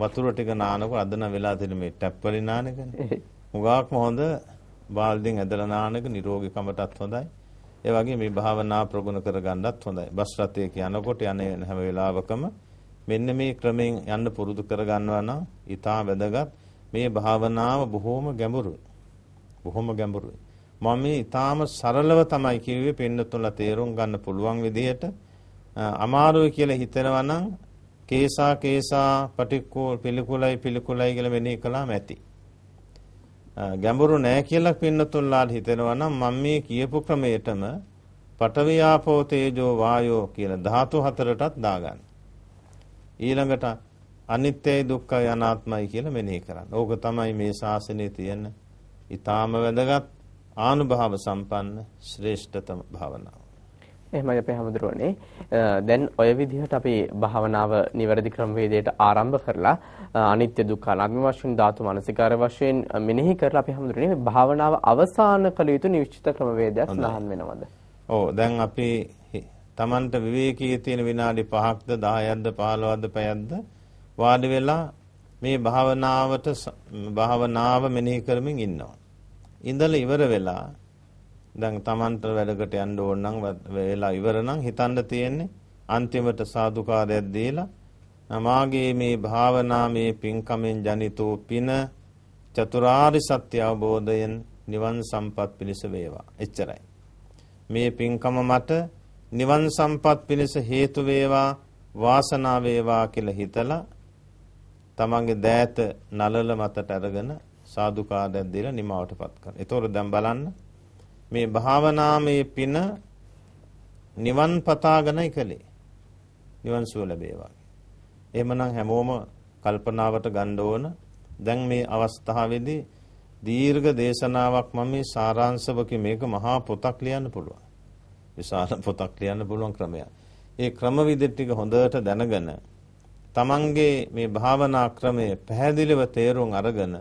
වතුර ටික නානකො අදන වෙලා තියෙන මේ ටැප් වලින් නාන එකනේ මුගාක්ම හොඳ බාල්දින් ඇදලා නාන එක නිරෝගීකමටත් හොඳයි ඒ වගේ මේ භාවනා ප්‍රගුණ කරගන්නත් හොඳයි බස් රථයක යනකොට යන්නේ හැම වෙලාවකම මෙන්න මේ ක්‍රමෙන් යන්න පුරුදු කර ගන්නවා නම් ඊටා වැදගත් මේ භාවනාව බොහොම ගැඹුරුයි. බොහොම ගැඹුරුයි. මම මේ ඊටාම සරලව තමයි කිව්වේ පෙන්නතුලා තේරුම් ගන්න පුළුවන් විදිහට අමාරුයි කියලා හිතනවා නම් කේසා කේසා පටික්කෝ පිළිකුලයි පිළිකුලයි කියලා මෙනෙහි කළාම ඇති. ගැඹුරු නෑ කියලා පින්නතුල්ලාට හිතෙනවා නම් මම මේ කියපු ක්‍රමයටම පඨවි ආපෝ තේජෝ වායෝ කියන ධාතු හතරටත් දාගන්න. ඊළඟට අනිත්‍යයි දුක්ඛයි අනාත්මයි කියලා මෙනෙහි කරන්න. ඕක තමයි මේ ශාසනයේ තියෙන ඊටාම වැදගත් ආනුභාව සම්පන්න ශ්‍රේෂ්ඨතම භාවනාව. එහෙමයි අපේ හැමදෙරෝනේ. දැන් ඔය විදිහට අපි භාවනාව නිවැරදි ක්‍රමවේදයට ආරම්භ කරලා අනිත්‍ය දුක්ඛ අනාත්ම වශයෙන් ධාතු මනසිකාර වශයෙන් මෙනෙහි කරලා අපි හැමදෙරෝනේ මේ භාවනාව අවසන් කළ යුතු නිශ්චිත ක්‍රමවේදයක් සඳහන් වෙනවද? ඔව් දැන් අපි Tamanට විවේකී තියෙන විනාඩි 5ක්ද 10ක්ද 15ක්ද පැයක්ද වාඩි වෙලා මේ භාවනාවට භාවනාව මෙනෙහි කරමින් ඉන්නවා. ඉඳලා ඉවර වෙලා දැන් Tamanට වැඩකට යන්න ඕන නම් වෙලා ඉවර නම් හිතන්න තියෙන්නේ අන්තිමට සාදුකාරයක් දීලා නමාගේ මේ භාවනාමේ පින්කමෙන් ජනිතෝ පින චතුරාර්ය සත්‍ය අවබෝධයෙන් නිවන් සම්පත් පිණිස වේවා. එච්චරයි. මේ පින්කම මට නිවන් සම්පත් පිණිස හේතු වේවා වාසනාව වේවා කියලා හිතලා තමන්ගේ දෑත නලල මතට අරගෙන සාදුකාදයක් දීලා නිමාවටපත් කරනවා. ඒතොර දැන් බලන්න මේ භාවනාමය පින නිවන් පතාගෙනයි කලේ. නිවන් සුව ලැබේවා. එහෙමනම් හැමෝම කල්පනාවට ගන්න ඕන. දැන් මේ අවස්ථාවේදී දීර්ඝ දේශනාවක් මම මේ සාරාංශවක මේක මහා පොතක් ලියන්න පුළුවන්. විශාල පොතක් ලියන්න පුළුවන් ක්‍රමයක්. ඒ ක්‍රමවිද ටික හොඳට දැනගෙන තමන්ගේ මේ භාවනා ක්‍රමය පැහැදිලිව තේරුම් අරගෙන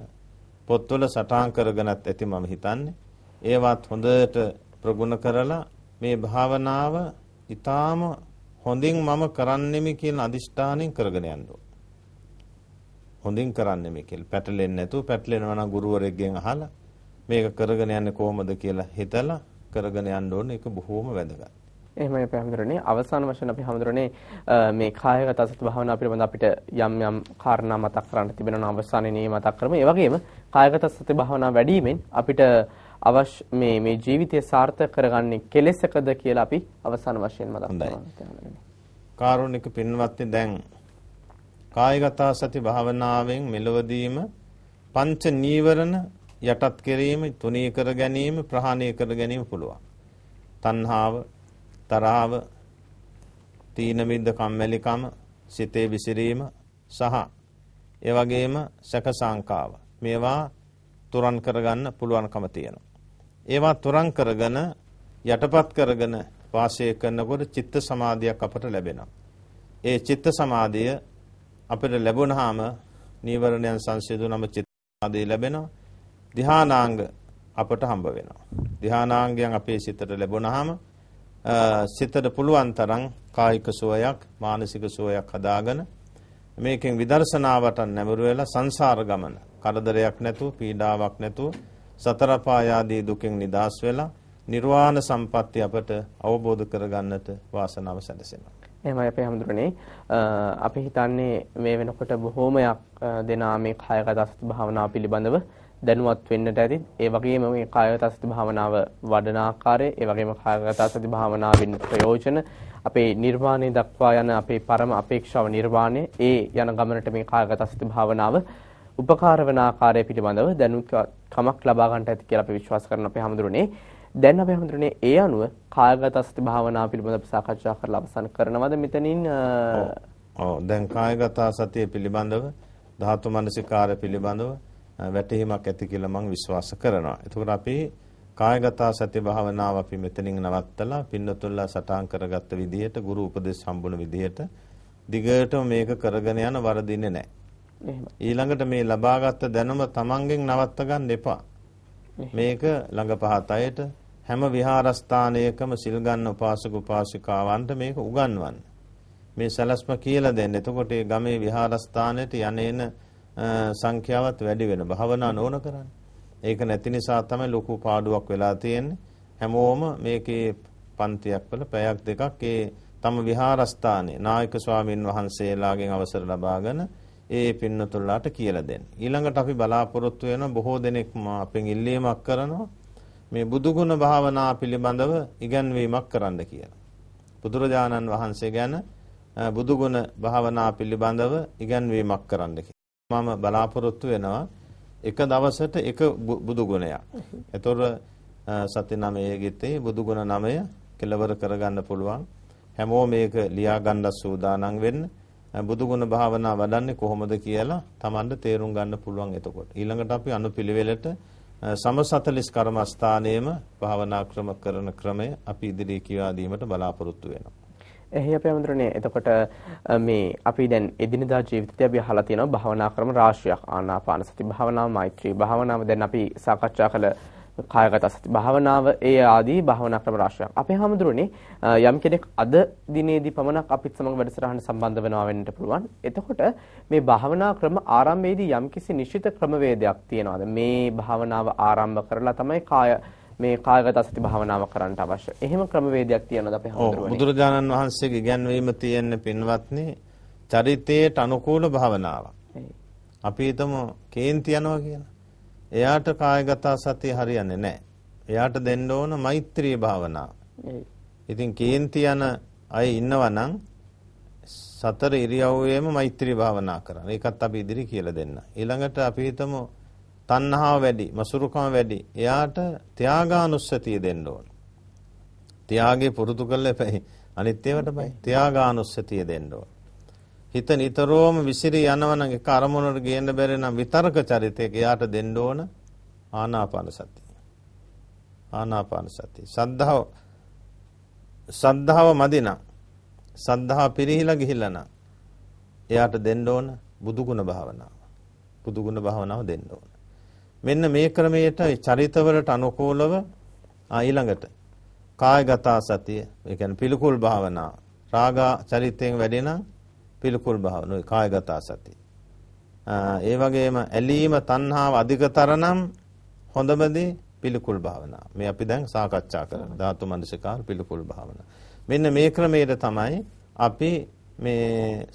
පොත්වල සටහන් කරගෙනත් ඇති මම හිතන්නේ. ඒවත් හොඳට ප්‍රගුණ කරලා මේ භාවනාව ඊටාම හොඳින් මම කරන්නෙමි කියන අදිෂ්ඨානෙන් කරගෙන යන්න හොඳින් කරන්නෙමි කියලා පැටලෙන්නේ නැතුව පැටලෙනවා නම් ගුරුවරයෙක්ගෙන් අහලා මේක කරගෙන යන්නේ කොහොමද කියලා හිතලා කරගෙන යන්න ඕනේ ඒක බොහොම වැදගත්. එහෙමයි අපේ හැමදෙරනේ අවසාන වශයෙන් අපි හැමදෙරනේ මේ කායගත සති භාවනා පිළිබඳ අපිට යම් යම් කාරණා මතක් කරන්න තිබෙනවා අවසානයේ මතක් කරමු. ඒ වගේම කායගත සති භාවනා වැඩිමෙන් අපිට අවශ්‍ය මේ මේ ජීවිතය සාර්ථක කරගන්නේ කෙලෙසකද කියලා අපි අවසාන වශයෙන් මතක් කරනවා. කාරුණික පින්වත්නි දැන් කායගත සති භාවනාවෙන් මෙලවදීම පංච නීවරණ යටත් කිරීම, තුනී කර ගැනීම, ප්‍රහාණය කර ගැනීම පුළුවන්. තණ්හාව, තරහව, තීන මිද්ද කම්මැලිකම, සිතේ විසිරීම සහ ඒ වගේම සැක සංකාව. මේවා තුරන් කරගන්න පුළුවන්කම තියෙනවා. ඒවා තුරන් කරගෙන යටපත් කරගෙන වාසය කරනකොට චිත්ත සමාධියක් අපට ලැබෙනවා. ඒ චිත්ත සමාධිය අපිට ලැබුණාම නීවරණයන් සංසිඳුනම චිත්ත සමාධිය ලැබෙනවා. ධානාංග අපට හම්බ වෙනවා. ධානාංගයන් අපේ සිතට ලැබුණාම සිතට පුළුවන් තරම් කායික සුවයක්, මානසික සුවයක් හදාගෙන මේකෙන් විදර්ශනාවට නැඹුරු වෙලා සංසාර ගමන, කරදරයක් නැතුව, පීඩාවක් නැතුව සතර පායාදී දුකෙන් නිදහස් වෙලා නිර්වාණ සම්පත්තිය අපට අවබෝධ කරගන්නට වාසනාව සැලසෙනවා. එහෙමයි අපේ හැමදෙරනේ අපි හිතන්නේ මේ වෙනකොට බොහෝමයක් දෙනා මේ කායගත සති භාවනාව පිළිබඳව දැනුවත් වෙන්නට ඇති. ඒ වගේම මේ කායගත සති භාවනාව වඩන ආකාරය, ඒ වගේම කායගත සති භාවනාවෙන් ප්‍රයෝජන අපේ නිර්වාණය දක්වා යන අපේ පරම අපේක්ෂාව නිර්වාණය. ඒ යන ගමනට මේ කායගත සති භාවනාව උපකාර වන ආකාරය පිළිබඳව දැනුකමක් ලබා ගන්නට ඇති කියලා අපි විශ්වාස කරන අපේ හැමදෙරුනේ. දැන් අපි හැමදෙරුනේ ඒ අනුව කායගත සති භාවනාව පිළිබඳව අපි සාකච්ඡා කරලා අවසන් කරනවද මෙතනින්? ඔව්. දැන් කායගත සතිය පිළිබඳව ධාතු මනසිකාර පිළිබඳව වැටහීමක් ඇති කියලා මම විශ්වාස කරනවා. එතකොට අපි කායගත සති භාවනාව අපි මෙතනින් නවත්තලා පින්නතුල්ලා සටහන් කරගත්ත විදිහට ගුරු උපදෙස් හම්බුන විදිහට දිගටම මේක කරගෙන යන වරදින්නේ නැහැ. ඊළඟට මේ ලබාගත් දැනුම තමන්ගෙන් නවත්ත ගන්න එපා. මේක ළඟ පහත අයට හැම විහාරස්ථානයකම සිල් ගන්න උපාසක උපාසිකාවන්ට මේක උගන්වන්න. මේ සලස්ම කියලා දෙන්න. එතකොට ගමේ විහාරස්ථානයට යන්නේන සංඛ්‍යාවත් වැඩි වෙන භවනා නොවන කරන්නේ. ඒක නැති නිසා තමයි ලොකු පාඩුවක් වෙලා තියෙන්නේ. හැමෝම මේකේ පන්තියක් වල පැයක් දෙකක් ඒ තම විහාරස්ථානයේ නායක ස්වාමීන් වහන්සේලාගෙන් අවසර ලබාගෙන ඒ පින්නතුල්ලාට කියලා දෙන්න. ඊළඟට අපි බලාපොරොත්තු වෙන බොහෝ දෙනෙක්ම අපෙන් ඉල්ලීමක් කරනවා මේ බුදුගුණ භාවනා පිළිබඳව ඉගැන්වීමක් කරන්න කියලා. බුදුරජාණන් වහන්සේ ගැන බුදුගුණ භාවනා පිළිබඳව ඉගැන්වීමක් කරන්න මම බලාපොරොත්තු වෙනවා එක දවසට එක බුදු ගුණයක්. ඒතොර සති 9 ගෙතේ බුදු ගුණ 9 කෙලවර කරගන්න පුළුවන්. හැමෝම මේක ලියා ගන්න සූදානම් වෙන්න. බුදු ගුණ භාවනා වඩන්නේ කොහොමද කියලා Tamanda තේරුම් ගන්න පුළුවන් එතකොට. ඊළඟට අපි අනුපිළිවෙලට සම 40 කර්මස්ථානයේම භාවනා ක්‍රම කරන ක්‍රමය අපි ඉදිරියේ කියා දීමට බලාපොරොත්තු වෙනවා. එහි අපේ අමතරනේ එතකොට මේ අපි දැන් එදිනදා ජීවිතයේදී අපි අහලා තියෙනවා භාවනා ක්‍රම රාශියක් ආනාපාන සති භාවනාව මෛත්‍රී භාවනාව දැන් අපි සාකච්ඡා කළ කායගත සති භාවනාව ඒ ආදී භාවනා ක්‍රම රාශියක් අපේ හැමදෙරුනේ යම් කෙනෙක් අද දිනේදී පමණක් අපිත් සමග වැඩසටහන සම්බන්ධ වෙනවා වෙන්නට පුළුවන් එතකොට මේ භාවනා ක්‍රම ආරම්භයේදී යම්කිසි නිශ්චිත ක්‍රමවේදයක් තියනවාද මේ භාවනාව ආරම්භ කරලා තමයි කාය මේ කායගත සති භාවනාව කරන්න අවශ්‍ය. එහෙම ක්‍රමවේදයක් තියනවාද අපේ හඳුරුවනේ? බුදුරජාණන් වහන්සේගේ ඉගැන්වීම තියෙන්නේ පින්වත්නි චරිතයට අනුකූල භාවනාවක්. අපි හිතමු කේන්ති යනවා කියලා. එයාට කායගත සතිය හරියන්නේ නැහැ. එයාට දෙන්න ඕන මෛත්‍රී භාවනාව. ඉතින් කේන්ති යන අය ඉන්නවනම් සතර ඉරියව්වේම මෛත්‍රී භාවනා කරන්න. ඒකත් අපි ඉදිරි කියලා දෙන්න. ඊළඟට අපි හිතමු තණ්හාව වැඩි, මසුරුකම වැඩි. එයාට ත්‍යාගානුස්සතිය දෙන්න ඕන. ත්‍යාගේ පුරුදු කරලා එපැයි. අනිත් ඒවට බයි. ත්‍යාගානුස්සතිය දෙන්න ඕන. හිත නිතරම විසිරී යනවනම් ඒක අරමුණට ගේන්න බැරි නම් විතරක චරිතයක එයාට දෙන්න ඕන ආනාපාන සතිය. ආනාපාන සතිය. සද්ධාව සද්ධාව මදිනම් සද්ධා පිරිහිලා ගිහිල්ලා නම් එයාට දෙන්න ඕන බුදුගුණ භාවනාව. බුදුගුණ භාවනාව දෙන්න ඕන. මෙන්න මේ ක්‍රමයට චරිතවලට අනුකූලව ඊළඟට කායගත සතිය, ඒ කියන්නේ පිළිකුල් භාවනා, රාගා චරිතයෙන් වැඩෙන පිළිකුල් භාවනාව, කායගත සතිය. ඒ වගේම ඇලීම, තණ්හාව අධිකතරනම් හොඳමදී පිළිකුල් භාවනාව. මේ අපි දැන් සාකච්ඡා කරන ධාතු මනසිකාර පිළිකුල් භාවනාව. මෙන්න මේ ක්‍රමයට තමයි අපි මේ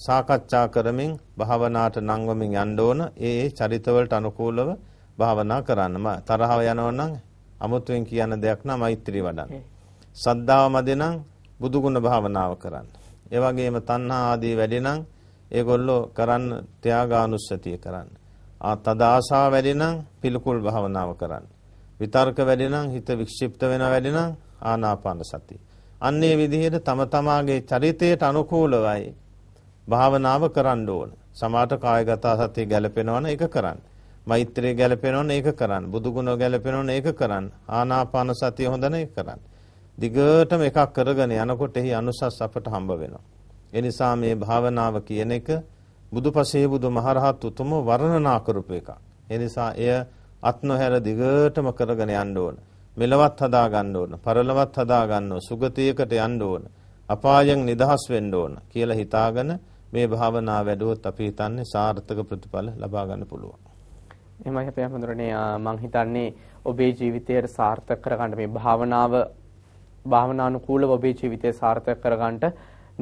සාකච්ඡා කරමින් භාවනාවට නංවමින් යන්න ඕන ඒ චරිතවලට අනුකූලව භාවනා කරන්න. තරහව යනවනම් අමුතුවෙන් කියන දෙයක් නම් මෛත්‍රී වඩන්න. සද්ධාව මදි නම් බුදුගුණ භාවනාව කරන්න. ඒ වගේම තණ්හා ආදී වැඩි නම් ඒගොල්ලෝ කරන්න ත්‍යාගානුස්සතිය කරන්න. තද ආශා වැඩි නම් පිළිකුල් භාවනාව කරන්න. විතර්ක වැඩි නම් හිත වික්ෂිප්ත වෙන වැඩි නම් ආනාපාන සතිය. අන්නේ විදිහට තම තමාගේ චරිතයට අනුකූලවයි භාවනාව කරන්න ඕන. සමාත කායගත සතිය ගැලපෙනවන එක කරන්න. මෛත්‍රිය ගැලපෙනවනේ ඒක කරන්න. බුදු ගුණ ගැලපෙනවනේ ඒක කරන්න. ආනාපාන සතිය හොඳනේ ඒක කරන්න. දිගටම එකක් කරගෙන යනකොට එහි අනුසස් අපට හම්බ වෙනවා. ඒ නිසා මේ භාවනාව කියන එක බුදුපසේ බුදුමහරහත් උතුම වර්ණනා කරපු එකක්. ඒ නිසා එය අත් නොහැර දිගටම කරගෙන යන්න ඕන. මෙලවත් හදා ගන්න ඕන. පරලවත් හදා ගන්න ඕන. සුගතියකට යන්න ඕන. අපායෙන් නිදහස් වෙන්න ඕන කියලා හිතාගෙන මේ භාවනා වැඩුවොත් අපි හිතන්නේ සාර්ථක ප්‍රතිඵල ලබා ගන්න පුළුවන්. එහෙමයි අපේ හඳුරන්නේ මම හිතන්නේ ඔබේ ජීවිතයට සාර්ථක කරගන්න මේ භාවනාව භාවනානුකූලව ඔබේ ජීවිතය සාර්ථක කරගන්නට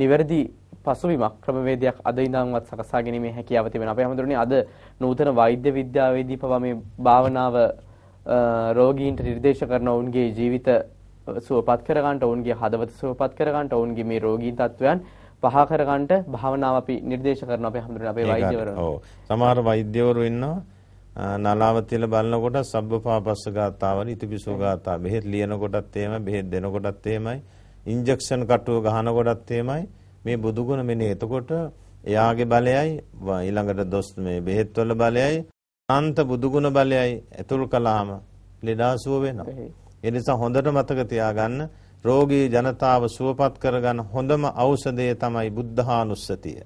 නිවැරදි පසුබිමක් ක්‍රමවේදයක් අද ඉඳන්වත් සකසා ගැනීමේ හැකියාව තිබෙනවා. අපේ හඳුරන්නේ අද නූතන වෛද්‍ය විද්‍යාවේදී පවා මේ භාවනාව රෝගීන්ට නිර්දේශ කරන ඔවුන්ගේ ජීවිත සුවපත් කරගන්නට ඔවුන්ගේ හදවත සුවපත් කරගන්නට ඔවුන්ගේ මේ රෝගී තත්වයන් පහ කරගන්නට භාවනාව අපි නිර්දේශ කරනවා අපේ හඳුරන්නේ අපේ වෛද්‍යවරු. ඔව්. සමහර වෛද්‍යවරු ඉන්නවා නලාව තියලා බලනකොට සබ්බපාපස්ස ගාතාවල ඉතිපිසෝ ගාතාව බෙහෙත් ලියනකොටත් එහෙමයි බෙහෙත් දෙනකොටත් එහෙමයි ඉන්ජෙක්ෂන් කටුව ගහනකොටත් එහෙමයි මේ බුදු ගුණ මෙනේ එතකොට එයාගේ බලයයි ඊළඟට දොස් මේ බෙහෙත් වල බලයයි අන්ත බුදු ගුණ බලයයි ඇතුල් කළාම ලෙඩාසුව වෙනවා ඒ නිසා හොඳට මතක තියාගන්න රෝගී ජනතාව සුවපත් කරගන්න හොඳම ඖෂධය තමයි බුද්ධානුස්සතිය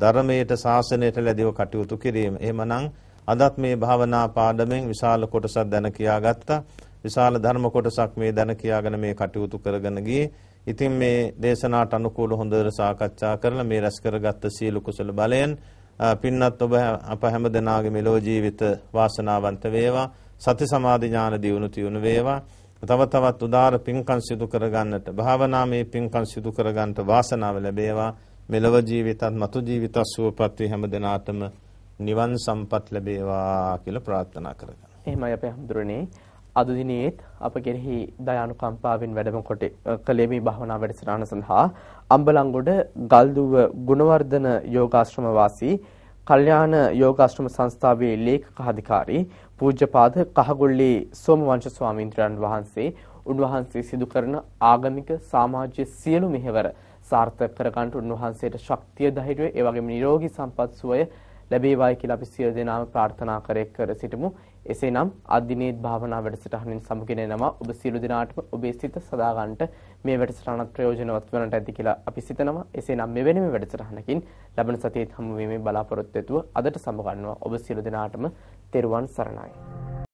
ධර්මයට ශාසනයට ලැබිව කටයුතු කිරීම එහෙමනම් අදත් මේ භාවනා පාඩමෙන් විශාල කොටසක් දැන කියාගත්තා. විශාල ධර්ම කොටසක් මේ දැන කියාගෙන මේ කටයුතු කරගෙන ගියේ. ඉතින් මේ දේශනාට අනුකූල හොඳට සාකච්ඡා කරලා මේ රැස් කරගත්ත සීල කුසල බලයෙන් පින්නත් ඔබ අප හැම දෙනාගේ මෙලෝ ජීවිත වාසනාවන්ත වේවා. සති සමාධි ඥාන දියුණු තියුණු වේවා. තව තවත් උදාර පින්කම් සිදු කරගන්නට භාවනාමේ පින්කම් සිදු කරගන්නට වාසනාව ලැබේවා. මෙලව ජීවිතත් මතු ජීවිතත් සුවපත් වේ හැම දිනාටම නිවන් සම්පත් ලැබේවා කියලා ප්‍රාර්ථනා කරගන්න. එහෙමයි අපේ හඳුරන්නේ අද දිනේත් අප කෙරෙහි දයානුකම්පාවෙන් වැඩම කොට කළේ මේ භවනා වැඩසටහන සඳහා අම්බලංගොඩ ගල්දුව ගුණවර්ධන යෝගාශ්‍රම වාසී කල්යාණ යෝගාශ්‍රම සංස්ථාවේ ලේඛක අධිකාරී පූජ්‍යපාද කහගොල්ලේ සෝමවංශ ස්වාමීන් වහන්සේ උන්වහන්සේ සිදු කරන ආගමික සමාජයේ සියලු මෙහෙවර සාර්ථක කරගන්නට උන්වහන්සේට ශක්තිය ධෛර්යය ඒ වගේම නිරෝගී සම්පත් සුවය ලැබේවායි කියලා අපි සියලු දෙනාම ප්‍රාර්ථනා කරේ කර සිටමු. එසේනම් අදිනේත් භාවනා වැඩසටහනින් සමුගෙන එනවා. ඔබ සියලු දෙනාටම ඔබේ සිත සදා ගන්නට මේ වැඩසටහනත් ප්‍රයෝජනවත් වනට ඇති කියලා අපි සිතනවා. එසේනම් මෙවැනි මේ වැඩසටහනකින් ලබන සතියේත් හමු වීමේ බලාපොරොත්තු වෙතුව අදට සමුගන්නවා. ඔබ සියලු දෙනාටම තෙරුවන් සරණයි.